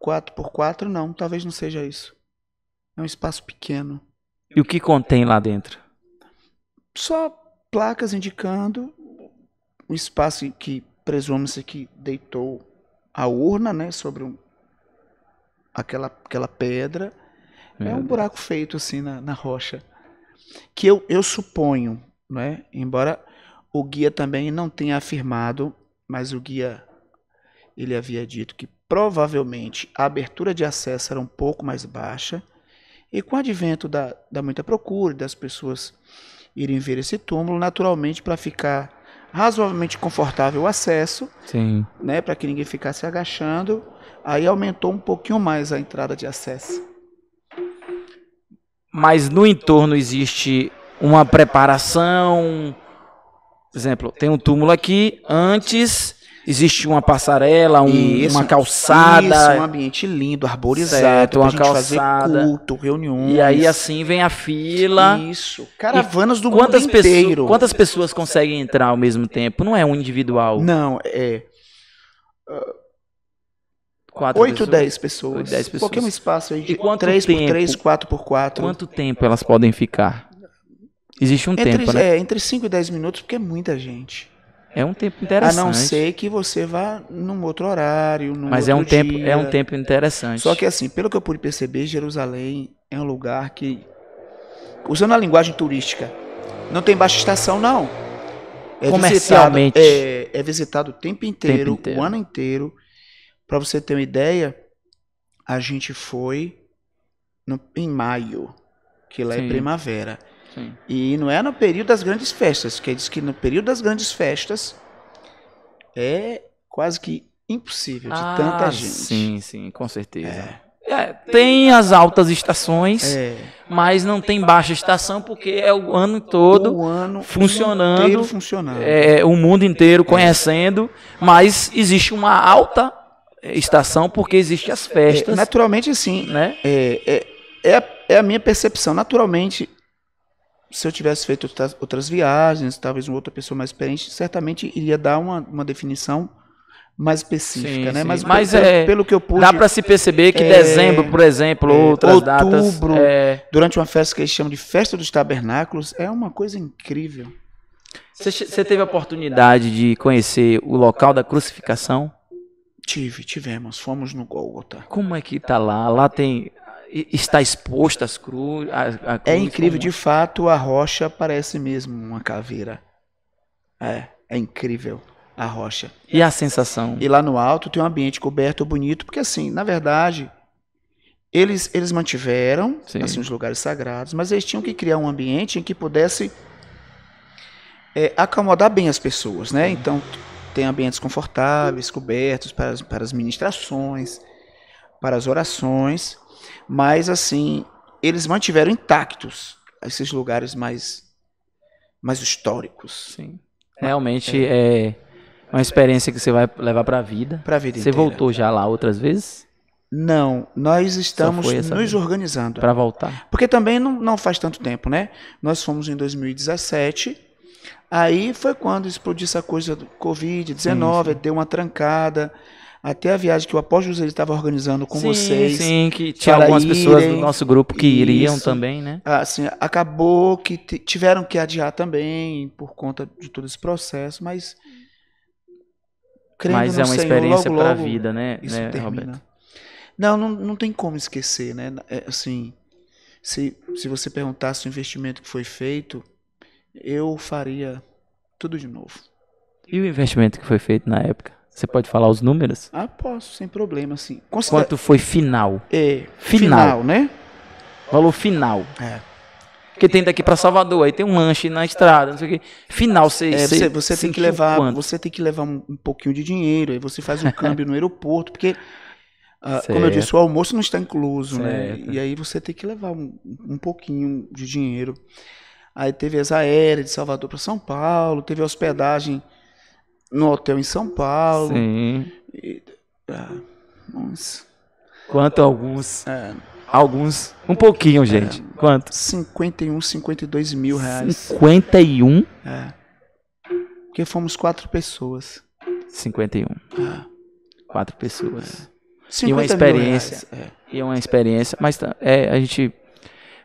4 por 4, não, talvez não seja isso. É um espaço pequeno. E o que contém lá dentro? Só placas indicando o espaço que presume-se que deitou a urna, né, sobre um, aquela, aquela pedra. É, é um buraco feito assim na, na rocha. Que eu, eu suponho, né, embora o guia também não tenha afirmado, mas o guia ele havia dito que provavelmente a abertura de acesso era um pouco mais baixa. E com o advento da, da muita procura, das pessoas irem ver esse túmulo, naturalmente para ficar razoavelmente confortável o acesso, Sim. né, para que ninguém ficasse agachando. Aí aumentou um pouquinho mais a entrada de acesso. Mas no entorno existe uma preparação, por exemplo, tem um túmulo aqui antes existe uma passarela, um, isso, uma calçada. Isso, um ambiente lindo, arborizado, certo, uma calçada. fazer culto, reuniões. E aí assim vem a fila. Isso. Caravanas do quantas mundo inteiro. Pessoas, quantas pessoas conseguem entrar ao mesmo tempo? Não é um individual. Não, é... Uh, dez 8, pessoas, 10 pessoas. 8, 10 pessoas. Qualquer um espaço aí de três 3 tempo, por 3, 4 por 4. Quanto tempo elas podem ficar? Existe um entre, tempo, né? É, entre 5 e 10 minutos, porque é muita gente. É um tempo interessante. A não ser que você vá num outro horário, num Mas é um dia. tempo, é um tempo interessante. Só que assim, pelo que eu pude perceber, Jerusalém é um lugar que usando a linguagem turística, não tem baixa estação não. É Comercialmente visitado, é, é, visitado o tempo inteiro, tempo inteiro. o ano inteiro. Para você ter uma ideia, a gente foi no, em maio, que lá é Sim. é primavera. Sim. E não é no período das grandes festas, que diz que no período das grandes festas é quase que impossível de ah, tanta gente. Sim, sim, com certeza. É. É, tem as altas estações, é. mas não tem baixa estação porque é o ano todo o ano funcionando, funcionando. É, o mundo inteiro conhecendo, mas existe uma alta é, estação porque existem as é, festas. naturalmente, sim. Né? É, é, é, a, é a minha percepção. Naturalmente, se eu tivesse feito outras, outras viagens, talvez uma outra pessoa mais experiente, certamente iria dar uma, uma definição mais específica, sim, né? Sim. Mas, Mas pelo, é, pelo que eu pude, dá para se perceber que é, dezembro, por exemplo, é, outras outubro, datas, é... durante uma festa que eles chamam de Festa dos Tabernáculos, é uma coisa incrível. Você, teve a oportunidade de conhecer o local da crucificação? Tive, tivemos, fomos no Golgotha. Como é que tá lá? Lá tem está exposto às cruzes. à, à é cruz. É incrível, como... de fato, a rocha parece mesmo uma caveira. É, é incrível a rocha. E a sensação? E lá no alto tem um ambiente coberto bonito, porque assim, na verdade, eles, eles mantiveram assim, os lugares sagrados, mas eles tinham que criar um ambiente em que pudesse é, acomodar bem as pessoas, né? Então, tem ambientes confortáveis, cobertos para, para as ministrações, para as orações, mas assim, eles mantiveram intactos esses lugares mais, mais históricos. Sim. Realmente é. é uma experiência que você vai levar para a vida. Para a vida Você inteira. voltou já lá outras vezes? Não, nós estamos nos vez. organizando. Para voltar? Porque também não, não faz tanto tempo, né? Nós fomos em 2017, aí foi quando explodiu essa coisa do Covid-19, deu uma trancada, até a viagem que o apóstolo José estava organizando com sim, vocês. Sim, que tinha algumas irem, pessoas do nosso grupo que isso, iriam também, né? Ah, assim, acabou que tiveram que adiar também por conta de todo esse processo, mas crendo mas é uma Senhor, experiência para a vida, né, isso né Roberto? Não, não, não tem como esquecer, né? É, assim, se, se você perguntasse o investimento que foi feito, eu faria tudo de novo. E o investimento que foi feito na época? Você pode falar os números? Ah, posso, sem problema, sim. Considera... Quanto foi final? É, final. final né? Valor final. É. Porque tem daqui para Salvador, aí tem um lanche na estrada, não sei o quê. Final, você, é, você, você tem que levar, quanto? você tem que levar um, um, pouquinho de dinheiro, aí você faz um câmbio no aeroporto, porque ah, como eu disse, o almoço não está incluso, né? certo. né? E aí você tem que levar um, um pouquinho de dinheiro. Aí teve as aéreas de Salvador para São Paulo, teve hospedagem no hotel em São Paulo. Sim. E, ah, uns, Quanto alguns? É, alguns. Um pouquinho, é, gente. É, Quanto? 51, 52 mil reais. 51? É. Porque fomos quatro pessoas. 51. É. Quatro pessoas. É. E uma experiência. Reais, é. E uma experiência. Mas tá, é, a gente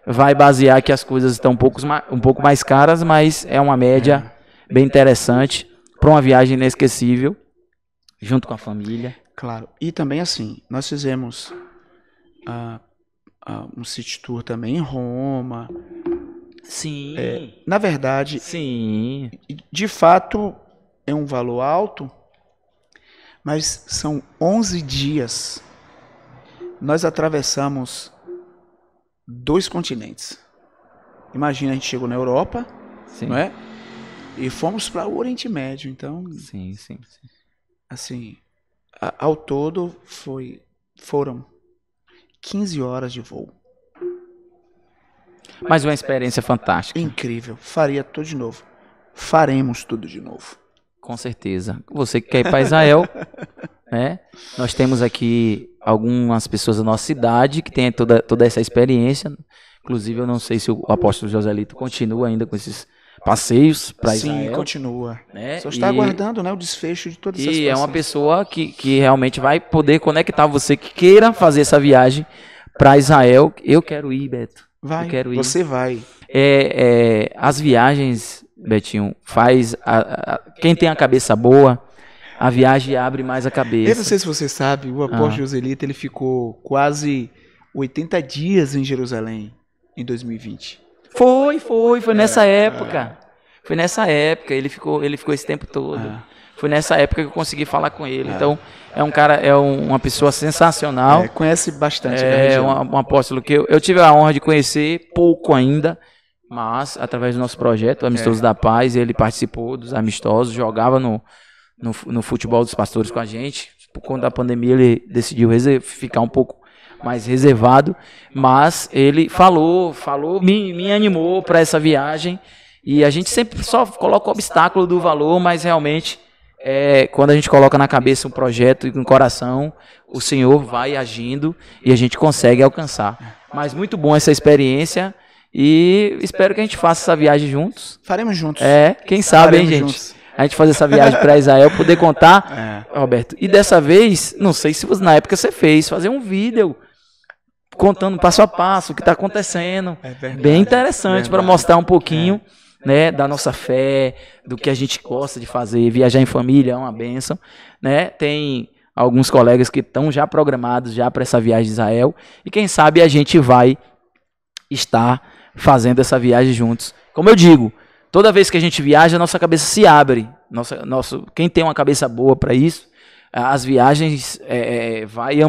vai basear que as coisas estão um pouco, um pouco mais caras, mas é uma média é. bem interessante para uma viagem inesquecível, junto com a família. Claro. E também assim, nós fizemos uh, uh, um city tour também em Roma. Sim. É, na verdade, sim. De fato, é um valor alto, mas são 11 dias. Nós atravessamos dois continentes. Imagina, a gente chegou na Europa, sim. não é? E fomos para o Oriente Médio, então. Sim, sim, sim. Assim, a, ao todo foi, foram 15 horas de voo. Mas uma experiência fantástica. Incrível. Faria tudo de novo. Faremos tudo de novo. Com certeza. Você que quer ir para Israel, né? Nós temos aqui algumas pessoas da nossa cidade que têm toda, toda essa experiência. Inclusive, eu não sei se o apóstolo Joselito continua ainda com esses passeios para Israel. Sim, continua. Né? Só está e, aguardando né, o desfecho de todas essas coisas. E é uma pessoa que, que realmente vai poder conectar você que queira fazer essa viagem para Israel. Eu quero ir, Beto. Vai, Eu quero ir. você vai. É, é, as viagens, Betinho, faz a, a, quem tem a cabeça boa, a viagem abre mais a cabeça. Eu não sei se você sabe, o apóstolo ah. Joselito, ele ficou quase 80 dias em Jerusalém em 2020. Foi, foi, foi nessa é, época. É. Foi nessa época, ele ficou, ele ficou esse tempo todo. É. Foi nessa época que eu consegui falar com ele. É. Então, é um cara, é um, uma pessoa sensacional. É, conhece bastante. Né, é, um, um apóstolo que eu, eu tive a honra de conhecer, pouco ainda, mas através do nosso projeto, Amistosos é. da Paz, ele participou dos amistosos, jogava no, no, no futebol dos pastores com a gente. Por conta da pandemia, ele decidiu ficar um pouco mais reservado, mas ele falou, falou, me, me animou para essa viagem. E a gente sempre só coloca o obstáculo do valor, mas realmente é, quando a gente coloca na cabeça um projeto e no coração, o Senhor vai agindo e a gente consegue alcançar. Mas muito bom essa experiência e espero que a gente faça essa viagem juntos. Faremos juntos. É, quem sabe, Faremos hein, gente? Juntos. A gente fazer essa viagem para Israel, poder contar, é. Roberto. E dessa vez, não sei se na época você fez, fazer um vídeo contando passo a passo o que está é acontecendo. É verdade, Bem interessante é para mostrar um pouquinho é. né, da nossa fé, do que a gente gosta de fazer. Viajar em família é uma benção. Né? Tem alguns colegas que estão já programados já para essa viagem de Israel. E quem sabe a gente vai estar fazendo essa viagem juntos. Como eu digo, toda vez que a gente viaja, nossa cabeça se abre. Nossa, nosso, quem tem uma cabeça boa para isso, as viagens é, vai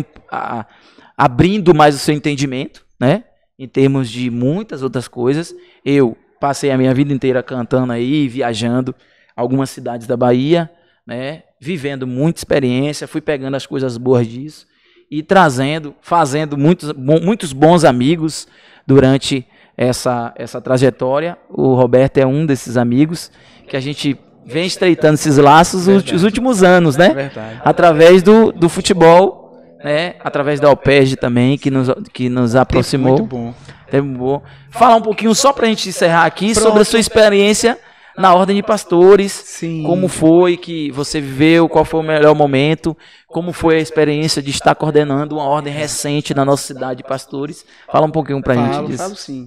abrindo mais o seu entendimento, né? Em termos de muitas outras coisas. Eu passei a minha vida inteira cantando aí, viajando algumas cidades da Bahia, né? Vivendo muita experiência, fui pegando as coisas boas disso e trazendo, fazendo muitos, muitos bons amigos durante essa, essa trajetória. O Roberto é um desses amigos que a gente vem estreitando esses laços nos os últimos anos, né? Através do, do futebol né? Através da OPERG também, que nos, que nos aproximou. Tempo é muito bom. Tempo bom. Falar um pouquinho só para a gente encerrar aqui Pronto. sobre a sua experiência na ordem de pastores, Sim. como foi que você viveu, qual foi o melhor momento, como foi a experiência de estar coordenando uma ordem recente na nossa cidade de pastores. Fala um pouquinho pra falo, gente disso. Falo sim.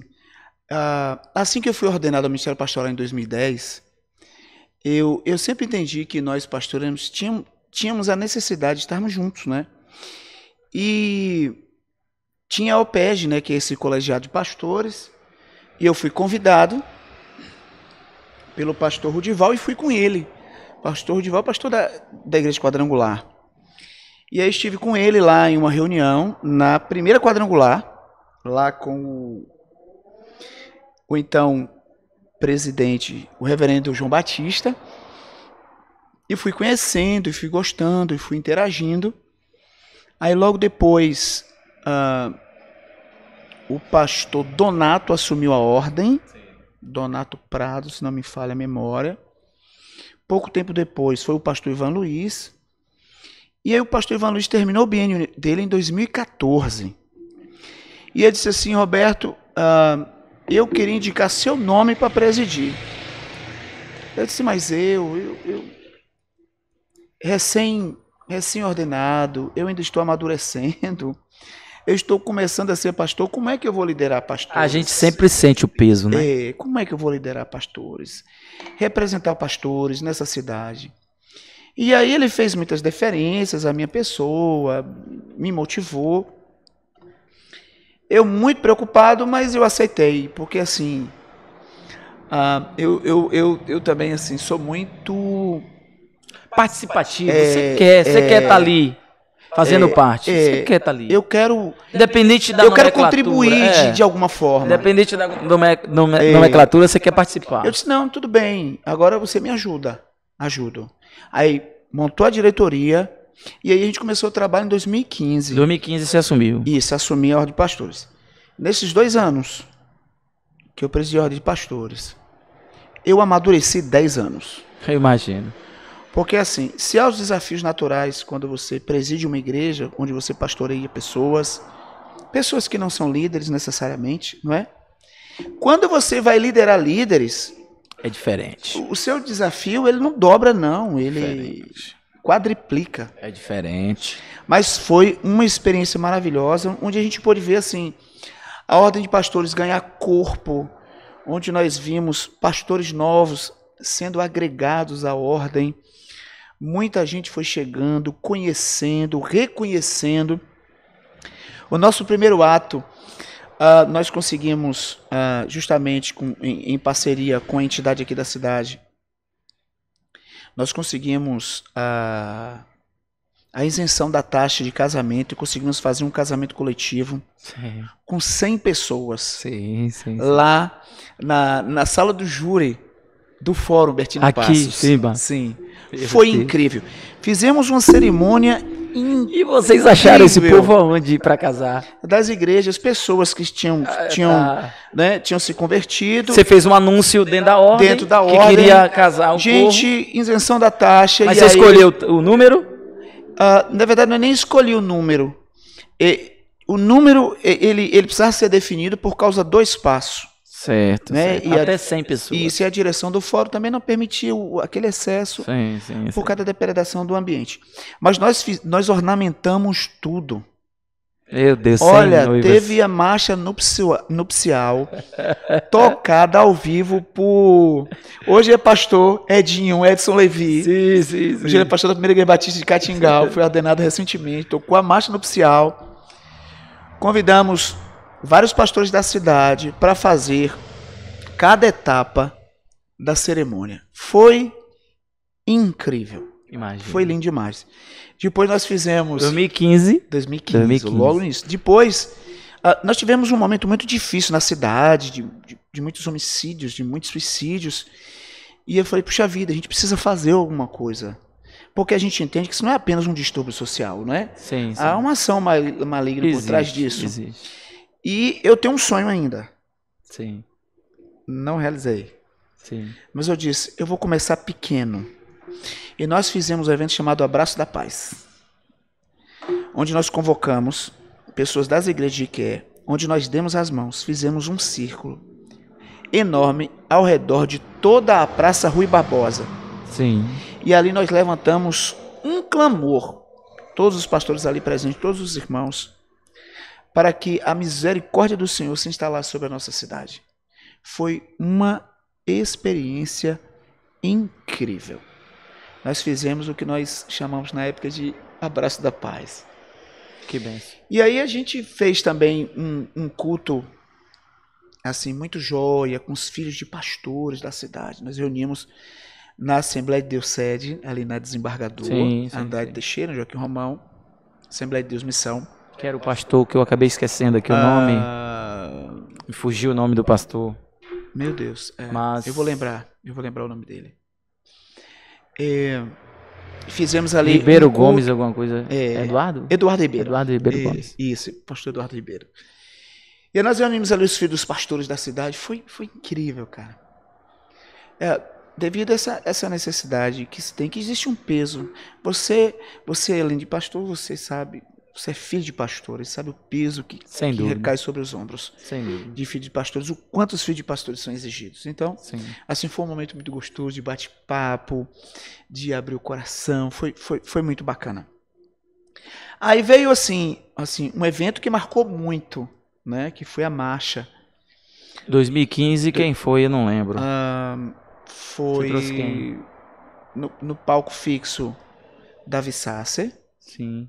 Uh, assim que eu fui ordenado ao Ministério Pastoral em 2010, eu, eu sempre entendi que nós, pastores, tínhamos, tínhamos a necessidade de estarmos juntos, né? E tinha a OPEG, né, que é esse colegiado de pastores, e eu fui convidado pelo pastor Rudival e fui com ele. Pastor Rudival, pastor da, da igreja quadrangular. E aí estive com ele lá em uma reunião, na primeira quadrangular, lá com o, o então presidente, o reverendo João Batista, e fui conhecendo, e fui gostando, e fui interagindo. Aí logo depois ah, o pastor Donato assumiu a ordem. Sim. Donato Prado, se não me falha a memória. Pouco tempo depois foi o pastor Ivan Luiz. E aí o pastor Ivan Luiz terminou o biênio dele em 2014. E ele disse assim, Roberto, ah, eu queria indicar seu nome para presidir. Eu disse, mas eu, eu, eu recém recém-ordenado, eu ainda estou amadurecendo, eu estou começando a ser pastor, como é que eu vou liderar pastores? A gente sempre sente o peso, né? É, como é que eu vou liderar pastores? Representar pastores nessa cidade. E aí ele fez muitas deferências à minha pessoa, me motivou. Eu muito preocupado, mas eu aceitei, porque assim, uh, eu, eu, eu, eu também assim sou muito participativo. É, você quer, você é, quer estar tá ali fazendo é, parte. É, você quer estar tá ali. Eu quero. Independente da Eu quero contribuir é, de, de, alguma forma. Independente da nome, nome, é. nomenclatura, você quer participar. Eu disse: não, tudo bem. Agora você me ajuda. Ajudo. Aí montou a diretoria. E aí a gente começou o trabalho em 2015. 2015 você assumiu. Isso, assumi a Ordem de Pastores. Nesses dois anos que eu presidi a Ordem de Pastores, eu amadureci 10 anos. Eu imagino. Porque assim, se há os desafios naturais quando você preside uma igreja, onde você pastoreia pessoas, pessoas que não são líderes necessariamente, não é? Quando você vai liderar líderes, é diferente. O seu desafio, ele não dobra não, ele diferente. quadriplica. É diferente. Mas foi uma experiência maravilhosa, onde a gente pôde ver assim, a ordem de pastores ganhar corpo, onde nós vimos pastores novos sendo agregados à ordem Muita gente foi chegando, conhecendo, reconhecendo. O nosso primeiro ato, uh, nós conseguimos, uh, justamente com, em, em, parceria com a entidade aqui da cidade, nós conseguimos uh, a isenção da taxa de casamento e conseguimos fazer um casamento coletivo sim. com 100 pessoas. Sim, sim, lá na, na sala do júri do Fórum Bertino Aqui, Simba. Sim. Foi incrível. Fizemos uma cerimônia incrível. E vocês acharam esse povo aonde para casar? Das igrejas, pessoas que tinham, ah, tinham, tá. né, tinham se convertido. Você fez um anúncio dentro da ordem. Dentro da ordem. Que queria casar o Gente, povo. isenção da taxa. Mas você aí, escolheu o número? Uh, na verdade, eu é nem escolhi o número. E, é, o número, é, ele, ele precisava ser definido por causa do espaço. Certo. Né? certo. E Até a, 100 pessoas. E se a direção do fórum também não permitiu aquele excesso sim, sim, por sim. causa da depredação do ambiente. Mas nós, nós ornamentamos tudo. Meu Deus, Olha, teve a marcha nupcial, nupcial tocada ao vivo por. Hoje é pastor Edinho, Edson Levi. Sim, sim, sim. Hoje é pastor da primeira Igreja Batista de Catingal, foi ordenado recentemente, tocou a marcha nupcial. Convidamos vários pastores da cidade para fazer cada etapa da cerimônia. Foi incrível. Imagina. Foi lindo demais. Depois nós fizemos. 2015. 2015, 2015. logo nisso. Depois, uh, nós tivemos um momento muito difícil na cidade, de, de, de, muitos homicídios, de muitos suicídios. E eu falei, puxa vida, a gente precisa fazer alguma coisa. Porque a gente entende que isso não é apenas um distúrbio social, não é? Sim, sim. Há uma ação maligna existe, por trás disso. Existe. E eu tenho um sonho ainda. Sim. Não realizei. Sim. Mas eu disse, eu vou começar pequeno. E nós fizemos um evento chamado Abraço da Paz. Onde nós convocamos pessoas das igrejas de Iqué, onde nós demos as mãos, fizemos um círculo enorme ao redor de toda a Praça Rui Barbosa. Sim. E ali nós levantamos um clamor. Todos os pastores ali presentes, todos os irmãos, para que a misericórdia do Senhor se instalasse sobre a nossa cidade. Foi uma experiência incrível. Nós fizemos o que nós chamamos na época de abraço da paz. Que bem. E aí a gente fez também um, um culto assim muito joia com os filhos de pastores da cidade. Nós reunimos na Assembleia de Deus sede ali na Desembargadora Andrade sim. Teixeira, Joaquim Romão, Assembleia de Deus Missão que era o pastor que eu acabei esquecendo aqui o ah. nome. fugiu o nome do pastor. Meu Deus. É, Mas... Eu vou lembrar. Eu vou lembrar o nome dele. É, fizemos ali. Ribeiro um Gomes, alguma coisa. É, é, Eduardo? Eduardo Ribeiro. Eduardo Ribeiro é, Gomes. Isso, pastor Eduardo Ribeiro. E nós reunimos ali os filhos dos pastores da cidade. Foi, foi incrível, cara. É, devido a essa, essa necessidade que se tem, que existe um peso. Você, você além de pastor, você sabe você é filho de pastores, sabe o peso que, Sem que recai sobre os ombros de filhos de pastores, o quanto os filhos de pastores são exigidos. Então, Sim. assim, foi um momento muito gostoso de bate-papo, de abrir o coração, foi, foi, foi muito bacana. Aí veio, assim, assim, um evento que marcou muito, né, que foi a marcha. 2015, quem foi, eu não lembro. Ah, foi no, no palco fixo Davi Sasser. Sim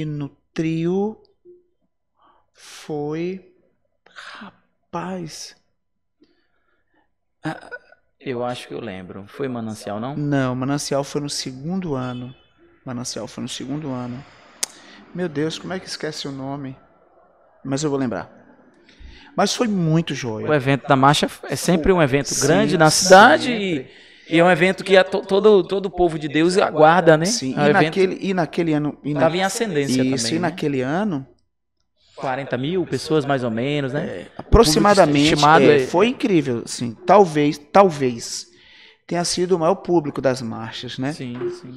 e no trio foi. Rapaz. Ah, eu acho que eu lembro. Foi Manancial, não? Não, Manancial foi no segundo ano. Manancial foi no segundo ano. Meu Deus, como é que esquece o nome? Mas eu vou lembrar. Mas foi muito joia. O evento da marcha é sempre um evento Sim, grande na cidade sempre. e e é um evento que a, to, todo, todo o povo de Deus aguarda, né? Sim, é um e, naquele, e naquele ano. E Estava em ascendência Isso, também, e né? naquele ano. 40 mil pessoas, mais ou menos, né? É, aproximadamente. Estimado, é, foi incrível, assim. Talvez, talvez tenha sido o maior público das marchas, né? Sim, sim.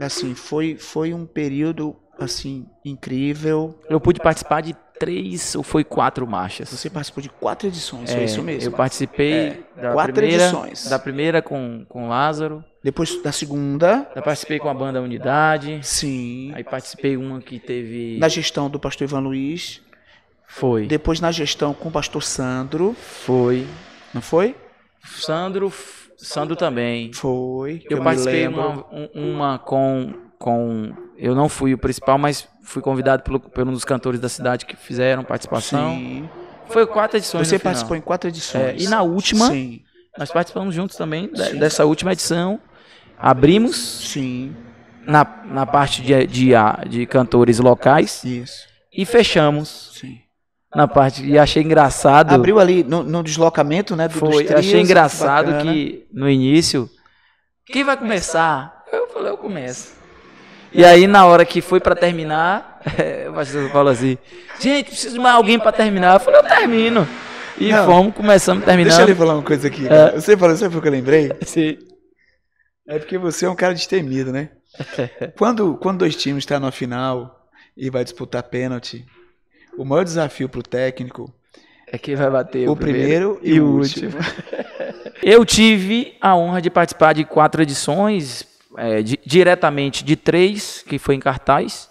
Assim, foi, foi um período, assim, incrível. Eu pude participar de três ou foi quatro marchas. Você participou de quatro edições, é, foi isso mesmo? Eu participei é, da quatro primeira, edições. Da primeira com, com Lázaro. Depois da segunda. Eu participei com a banda Unidade. Sim. Aí participei uma que teve. Na gestão do pastor Ivan Luiz. Foi. Depois na gestão com o pastor Sandro. Foi. Não foi? Sandro. Sandro também. Foi. Eu, eu participei uma, uma com, com. Eu não fui o principal, mas fui convidado pelo, pelo um dos cantores da cidade que fizeram participação. Sim. Foi quatro edições. Você participou em quatro edições. É, e na última, Sim. nós participamos juntos também dessa última edição. Abrimos. Sim. Na, na parte de, de, de cantores locais. Isso. E fechamos. Sim na parte e achei engraçado. Abriu ali no, no deslocamento, né? Do, foi, trios, achei engraçado que, que no início quem vai começar? Eu falei, eu começo. E aí, na hora que foi para terminar, é, o pastor falou assim: gente, preciso de mais alguém para terminar. Eu falei: eu termino. E não, fomos, começamos, terminamos. Deixa eu lhe falar uma coisa aqui. É. Você falou, sabe o que eu lembrei? Sim. É porque você é um cara destemido, né? quando, quando dois times estão tá na final e vai disputar pênalti, o maior desafio para o técnico é quem vai bater o, o primeiro, primeiro, e o último. último. eu tive a honra de participar de quatro edições é, diretamente de três, que foi em cartaz.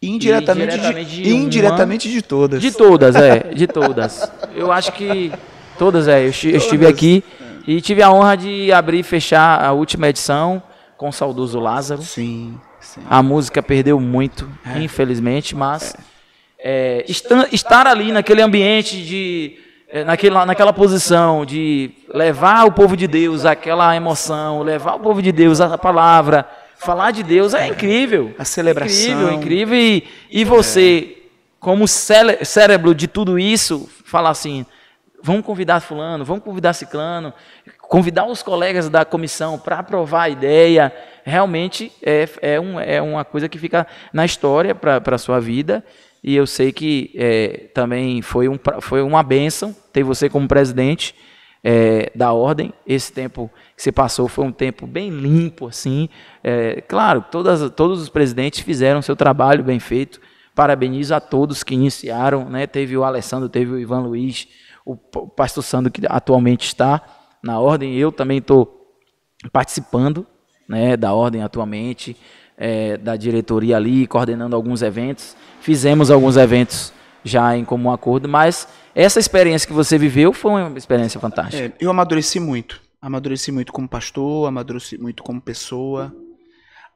Indiretamente, de, de, indiretamente uma, de todas. De todas, é. De todas. Eu acho que. Todas, é. Eu, todas. estive aqui e tive a honra de abrir e fechar a última edição com o saudoso Lázaro. Sim, sim. A música perdeu muito, é. infelizmente, mas. É. É, estar, estar ali naquele ambiente de é, naquela, naquela posição de levar o povo de Deus àquela emoção, levar o povo de Deus à palavra, falar de Deus é incrível. A celebração. Incrível, incrível. E, e você, é. como cérebro de tudo isso, falar assim: vamos convidar Fulano, vamos convidar Ciclano, convidar os colegas da comissão para aprovar a ideia. Realmente é, é, um, é uma coisa que fica na história para a sua vida e eu sei que é, também foi, um, foi uma benção ter você como presidente é, da ordem. Esse tempo que você passou foi um tempo bem limpo, assim. É, claro, todas, todos os presidentes fizeram seu trabalho bem feito. Parabenizo a todos que iniciaram, né? Teve o Alessandro, teve o Ivan Luiz, o pastor Sandro que atualmente está na ordem. Eu também estou participando, né, da ordem atualmente é, da diretoria ali, coordenando alguns eventos. Fizemos alguns eventos já em comum acordo, mas essa experiência que você viveu foi uma experiência fantástica. É, eu amadureci muito. Amadureci muito como pastor, amadureci muito como pessoa,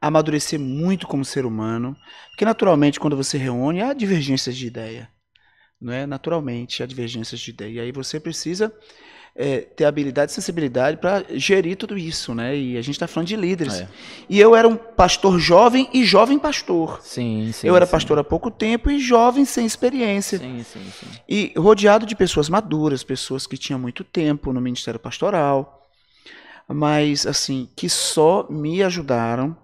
amadureci muito como ser humano. Porque, naturalmente, quando você reúne, há divergências de ideia. Não é? Naturalmente, há divergências de ideia. E aí você precisa é, ter habilidade e sensibilidade para gerir tudo isso, né? E a gente está falando de líderes. Ah, é. E eu era um pastor jovem e jovem pastor. Sim, sim. Eu era sim. pastor há pouco tempo e jovem sem experiência. Sim, sim, sim. E rodeado de pessoas maduras, pessoas que tinham muito tempo no ministério pastoral, mas assim que só me ajudaram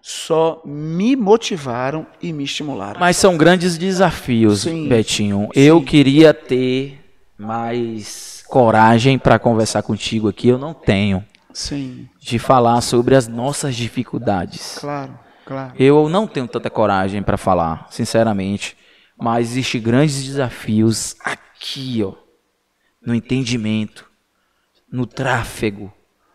só me motivaram e me estimularam. Mas são grandes desafios, sim, Betinho. Sim. Eu queria ter mais coragem para conversar contigo aqui, eu não tenho. Sim. De falar sobre as nossas dificuldades. Claro, claro. Eu não tenho tanta coragem para falar, sinceramente. Mas existem grandes desafios aqui, ó. No entendimento, no tráfego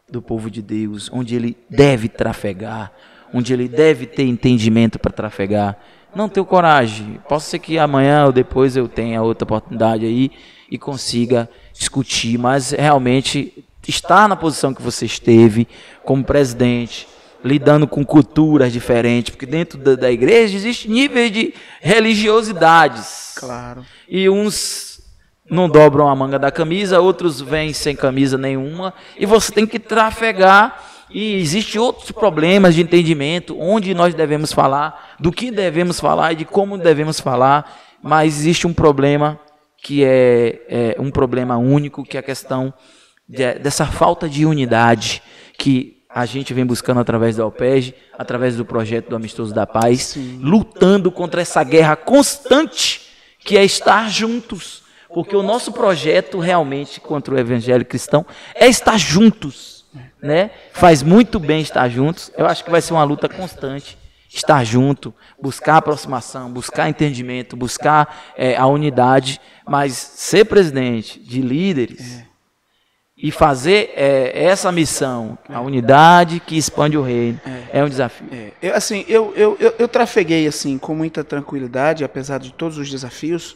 do povo de Deus, onde ele deve trafegar, onde ele deve ter entendimento para trafegar. Não tenho coragem. Posso ser que amanhã ou depois eu tenha outra oportunidade aí e consiga discutir, mas realmente estar na posição que você esteve como presidente, lidando com culturas diferentes, porque dentro da, da igreja existe níveis de religiosidades. Claro. E uns não dobram a manga da camisa, outros vêm sem camisa nenhuma, e você tem que trafegar e existe outros problemas de entendimento, onde nós devemos falar, do que devemos falar e de como devemos falar, mas existe um problema que é, é um problema único, que é a questão de, dessa falta de unidade que a gente vem buscando através da OPEG, através do projeto do Amistoso da Paz, Sim. lutando contra essa guerra constante que é estar juntos. Porque o nosso projeto realmente contra o evangelho cristão é estar juntos. Né? Faz muito bem estar juntos. Eu acho que vai ser uma luta constante estar junto, buscar aproximação, buscar entendimento, buscar é, a unidade, mas ser presidente de líderes e fazer é, essa missão, a unidade que expande o reino, é, é um desafio. É. Eu, assim, eu, eu, eu, eu, trafeguei assim com muita tranquilidade, apesar de todos os desafios,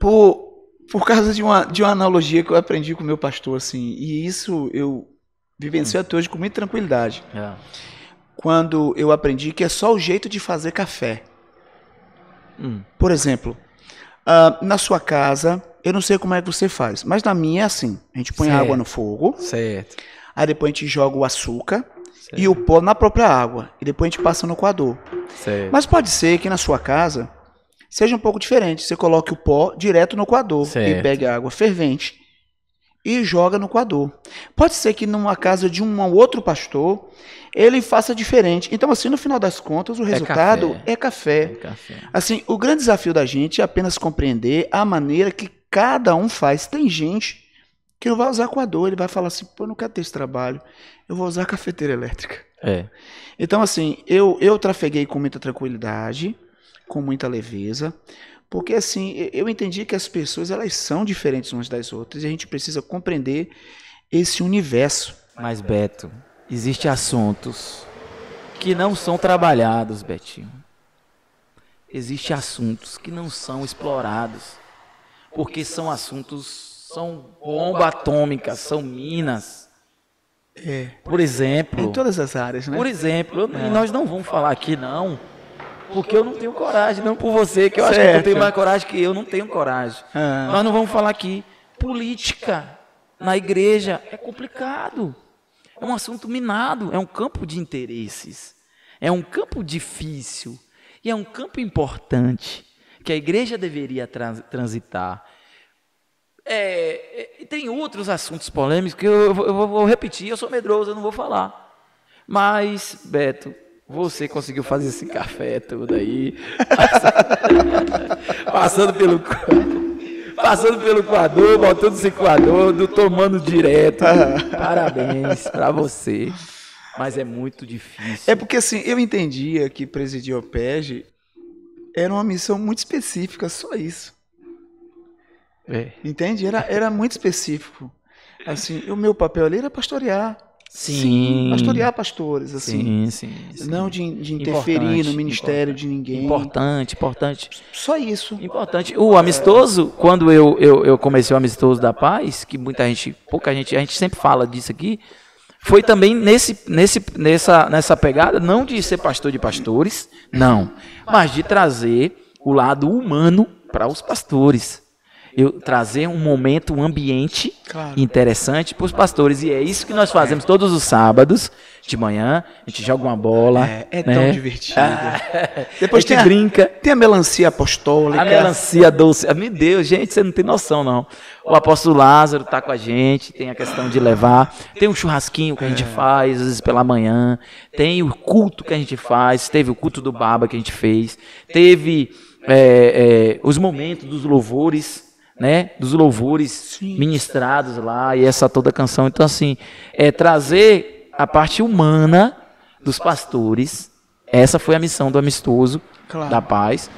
por, por causa de uma, de uma analogia que eu aprendi com o meu pastor, assim, e isso eu vivenciei até hoje com muita tranquilidade. É quando eu aprendi que é só o jeito de fazer café. Hum. Por exemplo, uh, na sua casa, eu não sei como é que você faz, mas na minha é assim: a gente põe certo. água no fogo, certo. aí depois a gente joga o açúcar certo. e o pó na própria água, e depois a gente passa no coador. Certo. Mas pode ser que na sua casa seja um pouco diferente: você coloque o pó direto no coador e pegue a água fervente e joga no coador. Pode ser que numa casa de um outro pastor ele faça diferente. Então, assim, no final das contas, o é resultado é café. É café. É café. Assim, o grande desafio da gente é apenas compreender a maneira que cada um faz. Tem gente que não vai usar coador, ele vai falar assim: pô, eu não quero ter esse trabalho, eu vou usar cafeteira elétrica. É. Então, assim, eu, eu trafeguei com muita tranquilidade, com muita leveza. Porque assim, eu entendi que as pessoas elas são diferentes umas das outras e a gente precisa compreender esse universo. Mas Beto, existem assuntos que não são trabalhados, Betinho. Existem assuntos que não são explorados. Porque são assuntos, são bomba atômica, são minas. É. Por exemplo. Em todas as áreas, né? Por exemplo, é. nós não vamos falar aqui, não porque eu não tenho coragem, não por você, que eu certo. acho que tu tem mais coragem que eu, não tenho coragem. Ah. Nós não vamos falar aqui. Política na igreja é complicado. É um assunto minado, é um campo de interesses. É um campo difícil e é um campo importante que a igreja deveria transitar. É, é, tem outros assuntos polêmicos que eu, eu, eu, vou repetir, eu sou medroso, eu não vou falar. Mas, Beto, você conseguiu fazer esse café tudo aí, passando, passando pelo passando pelo coador, botando esse coador, tomando direto. Parabéns para você. Mas é muito difícil. É porque assim, eu entendia que presidir o PEG era uma missão muito específica, só isso. É. Entende? Era, era muito específico. Assim, o meu papel ali era pastorear. Sim. Pastorear pastores, assim. Sim, sim, Não de, de interferir importante, no ministério importante. de ninguém. Importante, importante. Só isso. Importante. O amistoso, é... quando eu, eu, eu comecei o amistoso da paz, que muita gente, pouca gente, a gente sempre fala disso aqui, foi também nesse, nesse, nessa, nessa pegada, não de ser pastor de pastores, não, mas de trazer o lado humano para os pastores eu trazer um momento, um ambiente claro. interessante para os pastores. E é isso que nós fazemos todos os sábados de manhã. A gente joga uma bola. É, é né? tão divertido. Ah, Depois a gente tem a, brinca. Tem a melancia apostólica. A melancia doce. Ah, meu Deus, gente, você não tem noção, não. O apóstolo Lázaro está com a gente, tem a questão de levar. Tem um churrasquinho que a gente é. faz, às vezes pela manhã. Tem o culto que a gente faz. Teve o culto do Baba que a gente fez. Teve é, é, os momentos dos louvores né, dos louvores Sim. ministrados lá e essa toda canção. Então assim, é trazer a parte humana dos pastores. Essa foi a missão do amistoso claro. da paz.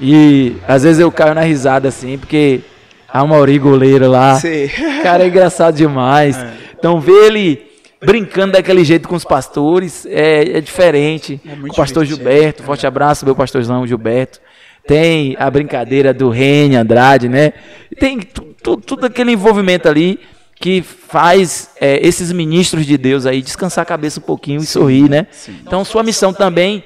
E às vezes eu caio na risada assim, porque há uma Mauri goleiro lá. Sim. Cara, é engraçado demais. É. Então ver ele brincando daquele jeito com os pastores é, é diferente. É com o pastor é. Gilberto, forte é. abraço, meu pastorzão Gilberto tem a brincadeira do Reni Andrade, né? Tem tudo aquele envolvimento ali que faz é, esses ministros de Deus aí descansar a cabeça um pouquinho e sorrir, né? Sim. Então sua missão também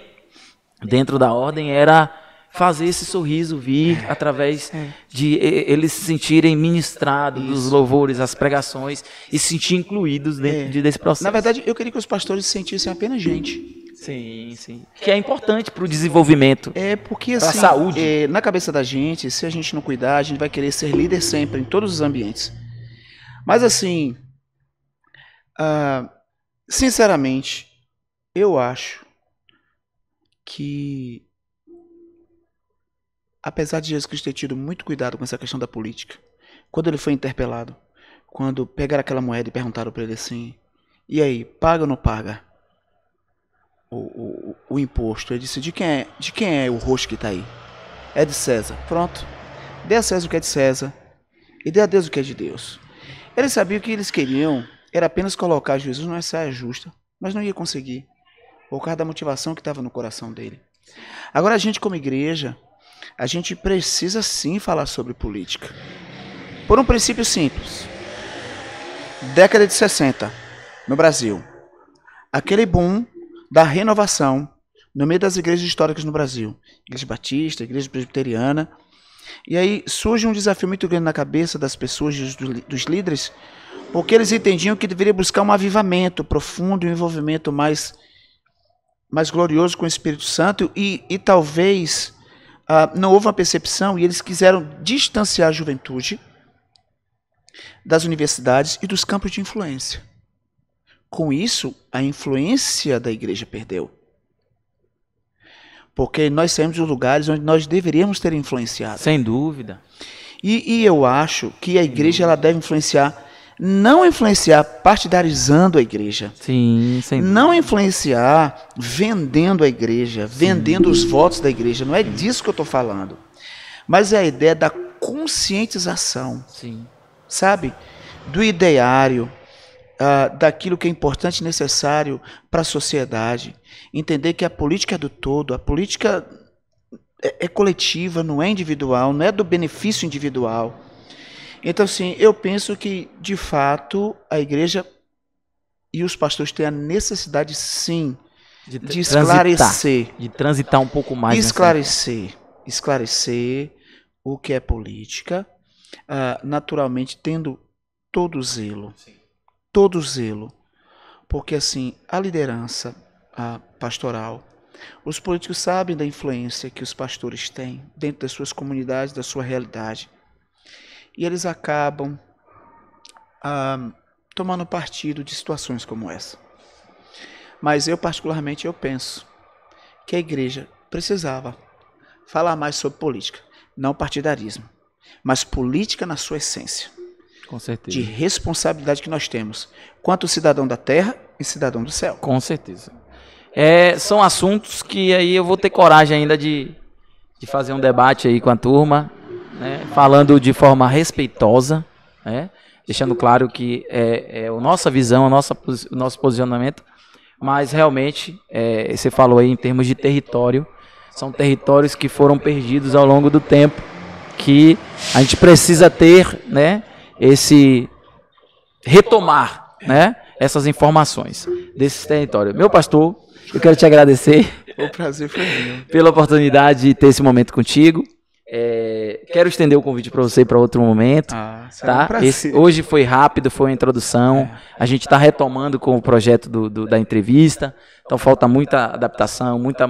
dentro da ordem era fazer esse sorriso vir é. através é. de eles se sentirem ministrados dos louvores, as pregações e se sentir incluídos dentro é. desse processo. Na verdade, eu queria que os pastores se sentissem apenas gente. Sim, sim. Que é importante para o desenvolvimento. É porque assim, saúde. É, na cabeça da gente, se a gente não cuidar, a gente vai querer ser líder sempre em todos os ambientes. Mas assim, uh, sinceramente, eu acho que apesar de Jesus Cristo ter tido muito cuidado com essa questão da política, quando ele foi interpelado, quando pegaram aquela moeda e perguntaram para ele assim: "E aí, paga ou não paga?" o, o, o imposto. Ele disse: de quem, é, de quem é o rosto que está aí? É de César. Pronto. Dê a César o que é de César e dê a Deus o que é de Deus. Ele sabia que eles queriam era apenas colocar Jesus numa saia justa, mas não ia conseguir, por causa da motivação que estava no coração dele. Agora, a gente, como igreja, a gente precisa sim falar sobre política. Por um princípio simples. Década de 60, no Brasil. Aquele boom da renovação no meio das igrejas históricas no Brasil, igreja batista, igreja presbiteriana. E aí surge um desafio muito grande na cabeça das pessoas, dos líderes, porque eles entendiam que deveria buscar um avivamento profundo, um envolvimento mais, mais glorioso com o Espírito Santo, e, e talvez ah, não houve uma percepção, e eles quiseram distanciar a juventude das universidades e dos campos de influência. Com isso, a influência da igreja perdeu. Porque nós saímos dos lugares onde nós deveríamos ter influenciado. Sem dúvida. E, e eu acho que a igreja ela deve influenciar, não influenciar partidarizando a igreja. Sim, sem dúvida. Não influenciar vendendo a igreja, vendendo Sim. os votos da igreja. Não é disso que eu estou falando. Mas é a ideia da conscientização. Sim. Sabe? Do ideário, ah, daquilo que é importante e necessário para a sociedade. Entender que a política é do todo, a política é, é coletiva, não é individual, não é do benefício individual. Então, sim, eu penso que, de fato, a igreja e os pastores têm a necessidade, sim, de, de esclarecer. Transitar, de transitar um pouco mais. Né, esclarecer. Nessa... Esclarecer o que é política, uh, naturalmente tendo todo o zelo. Sim todo zelo, porque assim a liderança a pastoral, os políticos sabem da influência que os pastores têm dentro das suas comunidades, da sua realidade, e eles acabam ah, tomando partido de situações como essa. Mas eu particularmente eu penso que a igreja precisava falar mais sobre política, não partidarismo, mas política na sua essência. Com certeza. de responsabilidade que nós temos, quanto cidadão da terra e cidadão do céu. Com certeza. É, são assuntos que aí eu vou ter coragem ainda de, de fazer um debate aí com a turma, né, falando de forma respeitosa, né, deixando claro que é, é a nossa visão, a nossa, o nosso posicionamento, mas realmente, é, você falou aí em termos de território, são territórios que foram perdidos ao longo do tempo, que a gente precisa ter, né? esse retomar, né, essas informações desse território. Meu pastor, eu quero te agradecer. O prazer foi meu. Pela oportunidade de ter esse momento contigo. É, quero estender o convite para você para outro momento. Ah, é tá? Um Esse, hoje foi rápido, foi uma introdução. É. A gente está retomando com o projeto do, do, da entrevista. Então falta muita adaptação, muito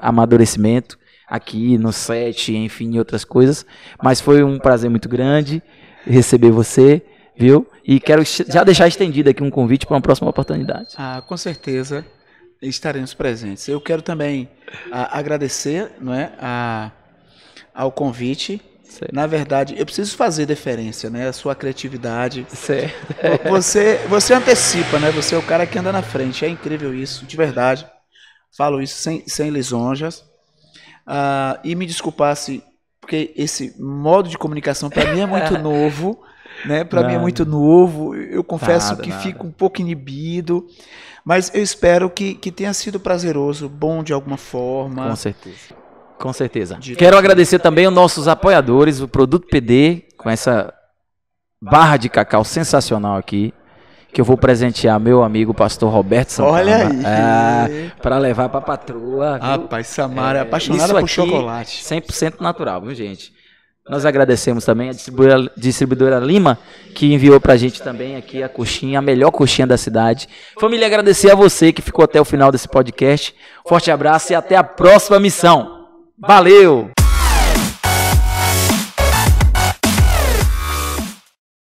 amadurecimento aqui no set, enfim, outras coisas. Mas foi um prazer muito grande receber você, viu? E quero já deixar estendido aqui um convite para uma próxima oportunidade. Ah, com certeza estaremos presentes. Eu quero também a, ah, agradecer não é, a, ao convite. Certo. Na verdade, eu preciso fazer deferência, né? A sua criatividade. Certo. Você, você antecipa, né? Você é o cara que anda na frente. É incrível isso, de verdade. Falo isso sem, sem lisonjas. Ah, e me desculpar se porque esse modo de comunicação para mim é muito novo, né? Para mim é muito novo. Eu confesso nada, que nada. fico um pouco inibido, mas eu espero que, que tenha sido prazeroso, bom de alguma forma. Com certeza. Com certeza. De... Quero agradecer também aos nossos apoiadores, o Produto PD, com essa barra de cacau sensacional aqui que eu vou presentear meu amigo pastor Roberto Santana. Olha aí. É, para levar para patroa. Viu? Rapaz, Samara é, é apaixonada por chocolate. 100% natural, viu, gente? Nós agradecemos também a distribuidora, distribuidora Lima, que enviou para a gente também aqui a coxinha, a melhor coxinha da cidade. Família, agradecer a você que ficou até o final desse podcast. Forte abraço e até a próxima missão. Valeu!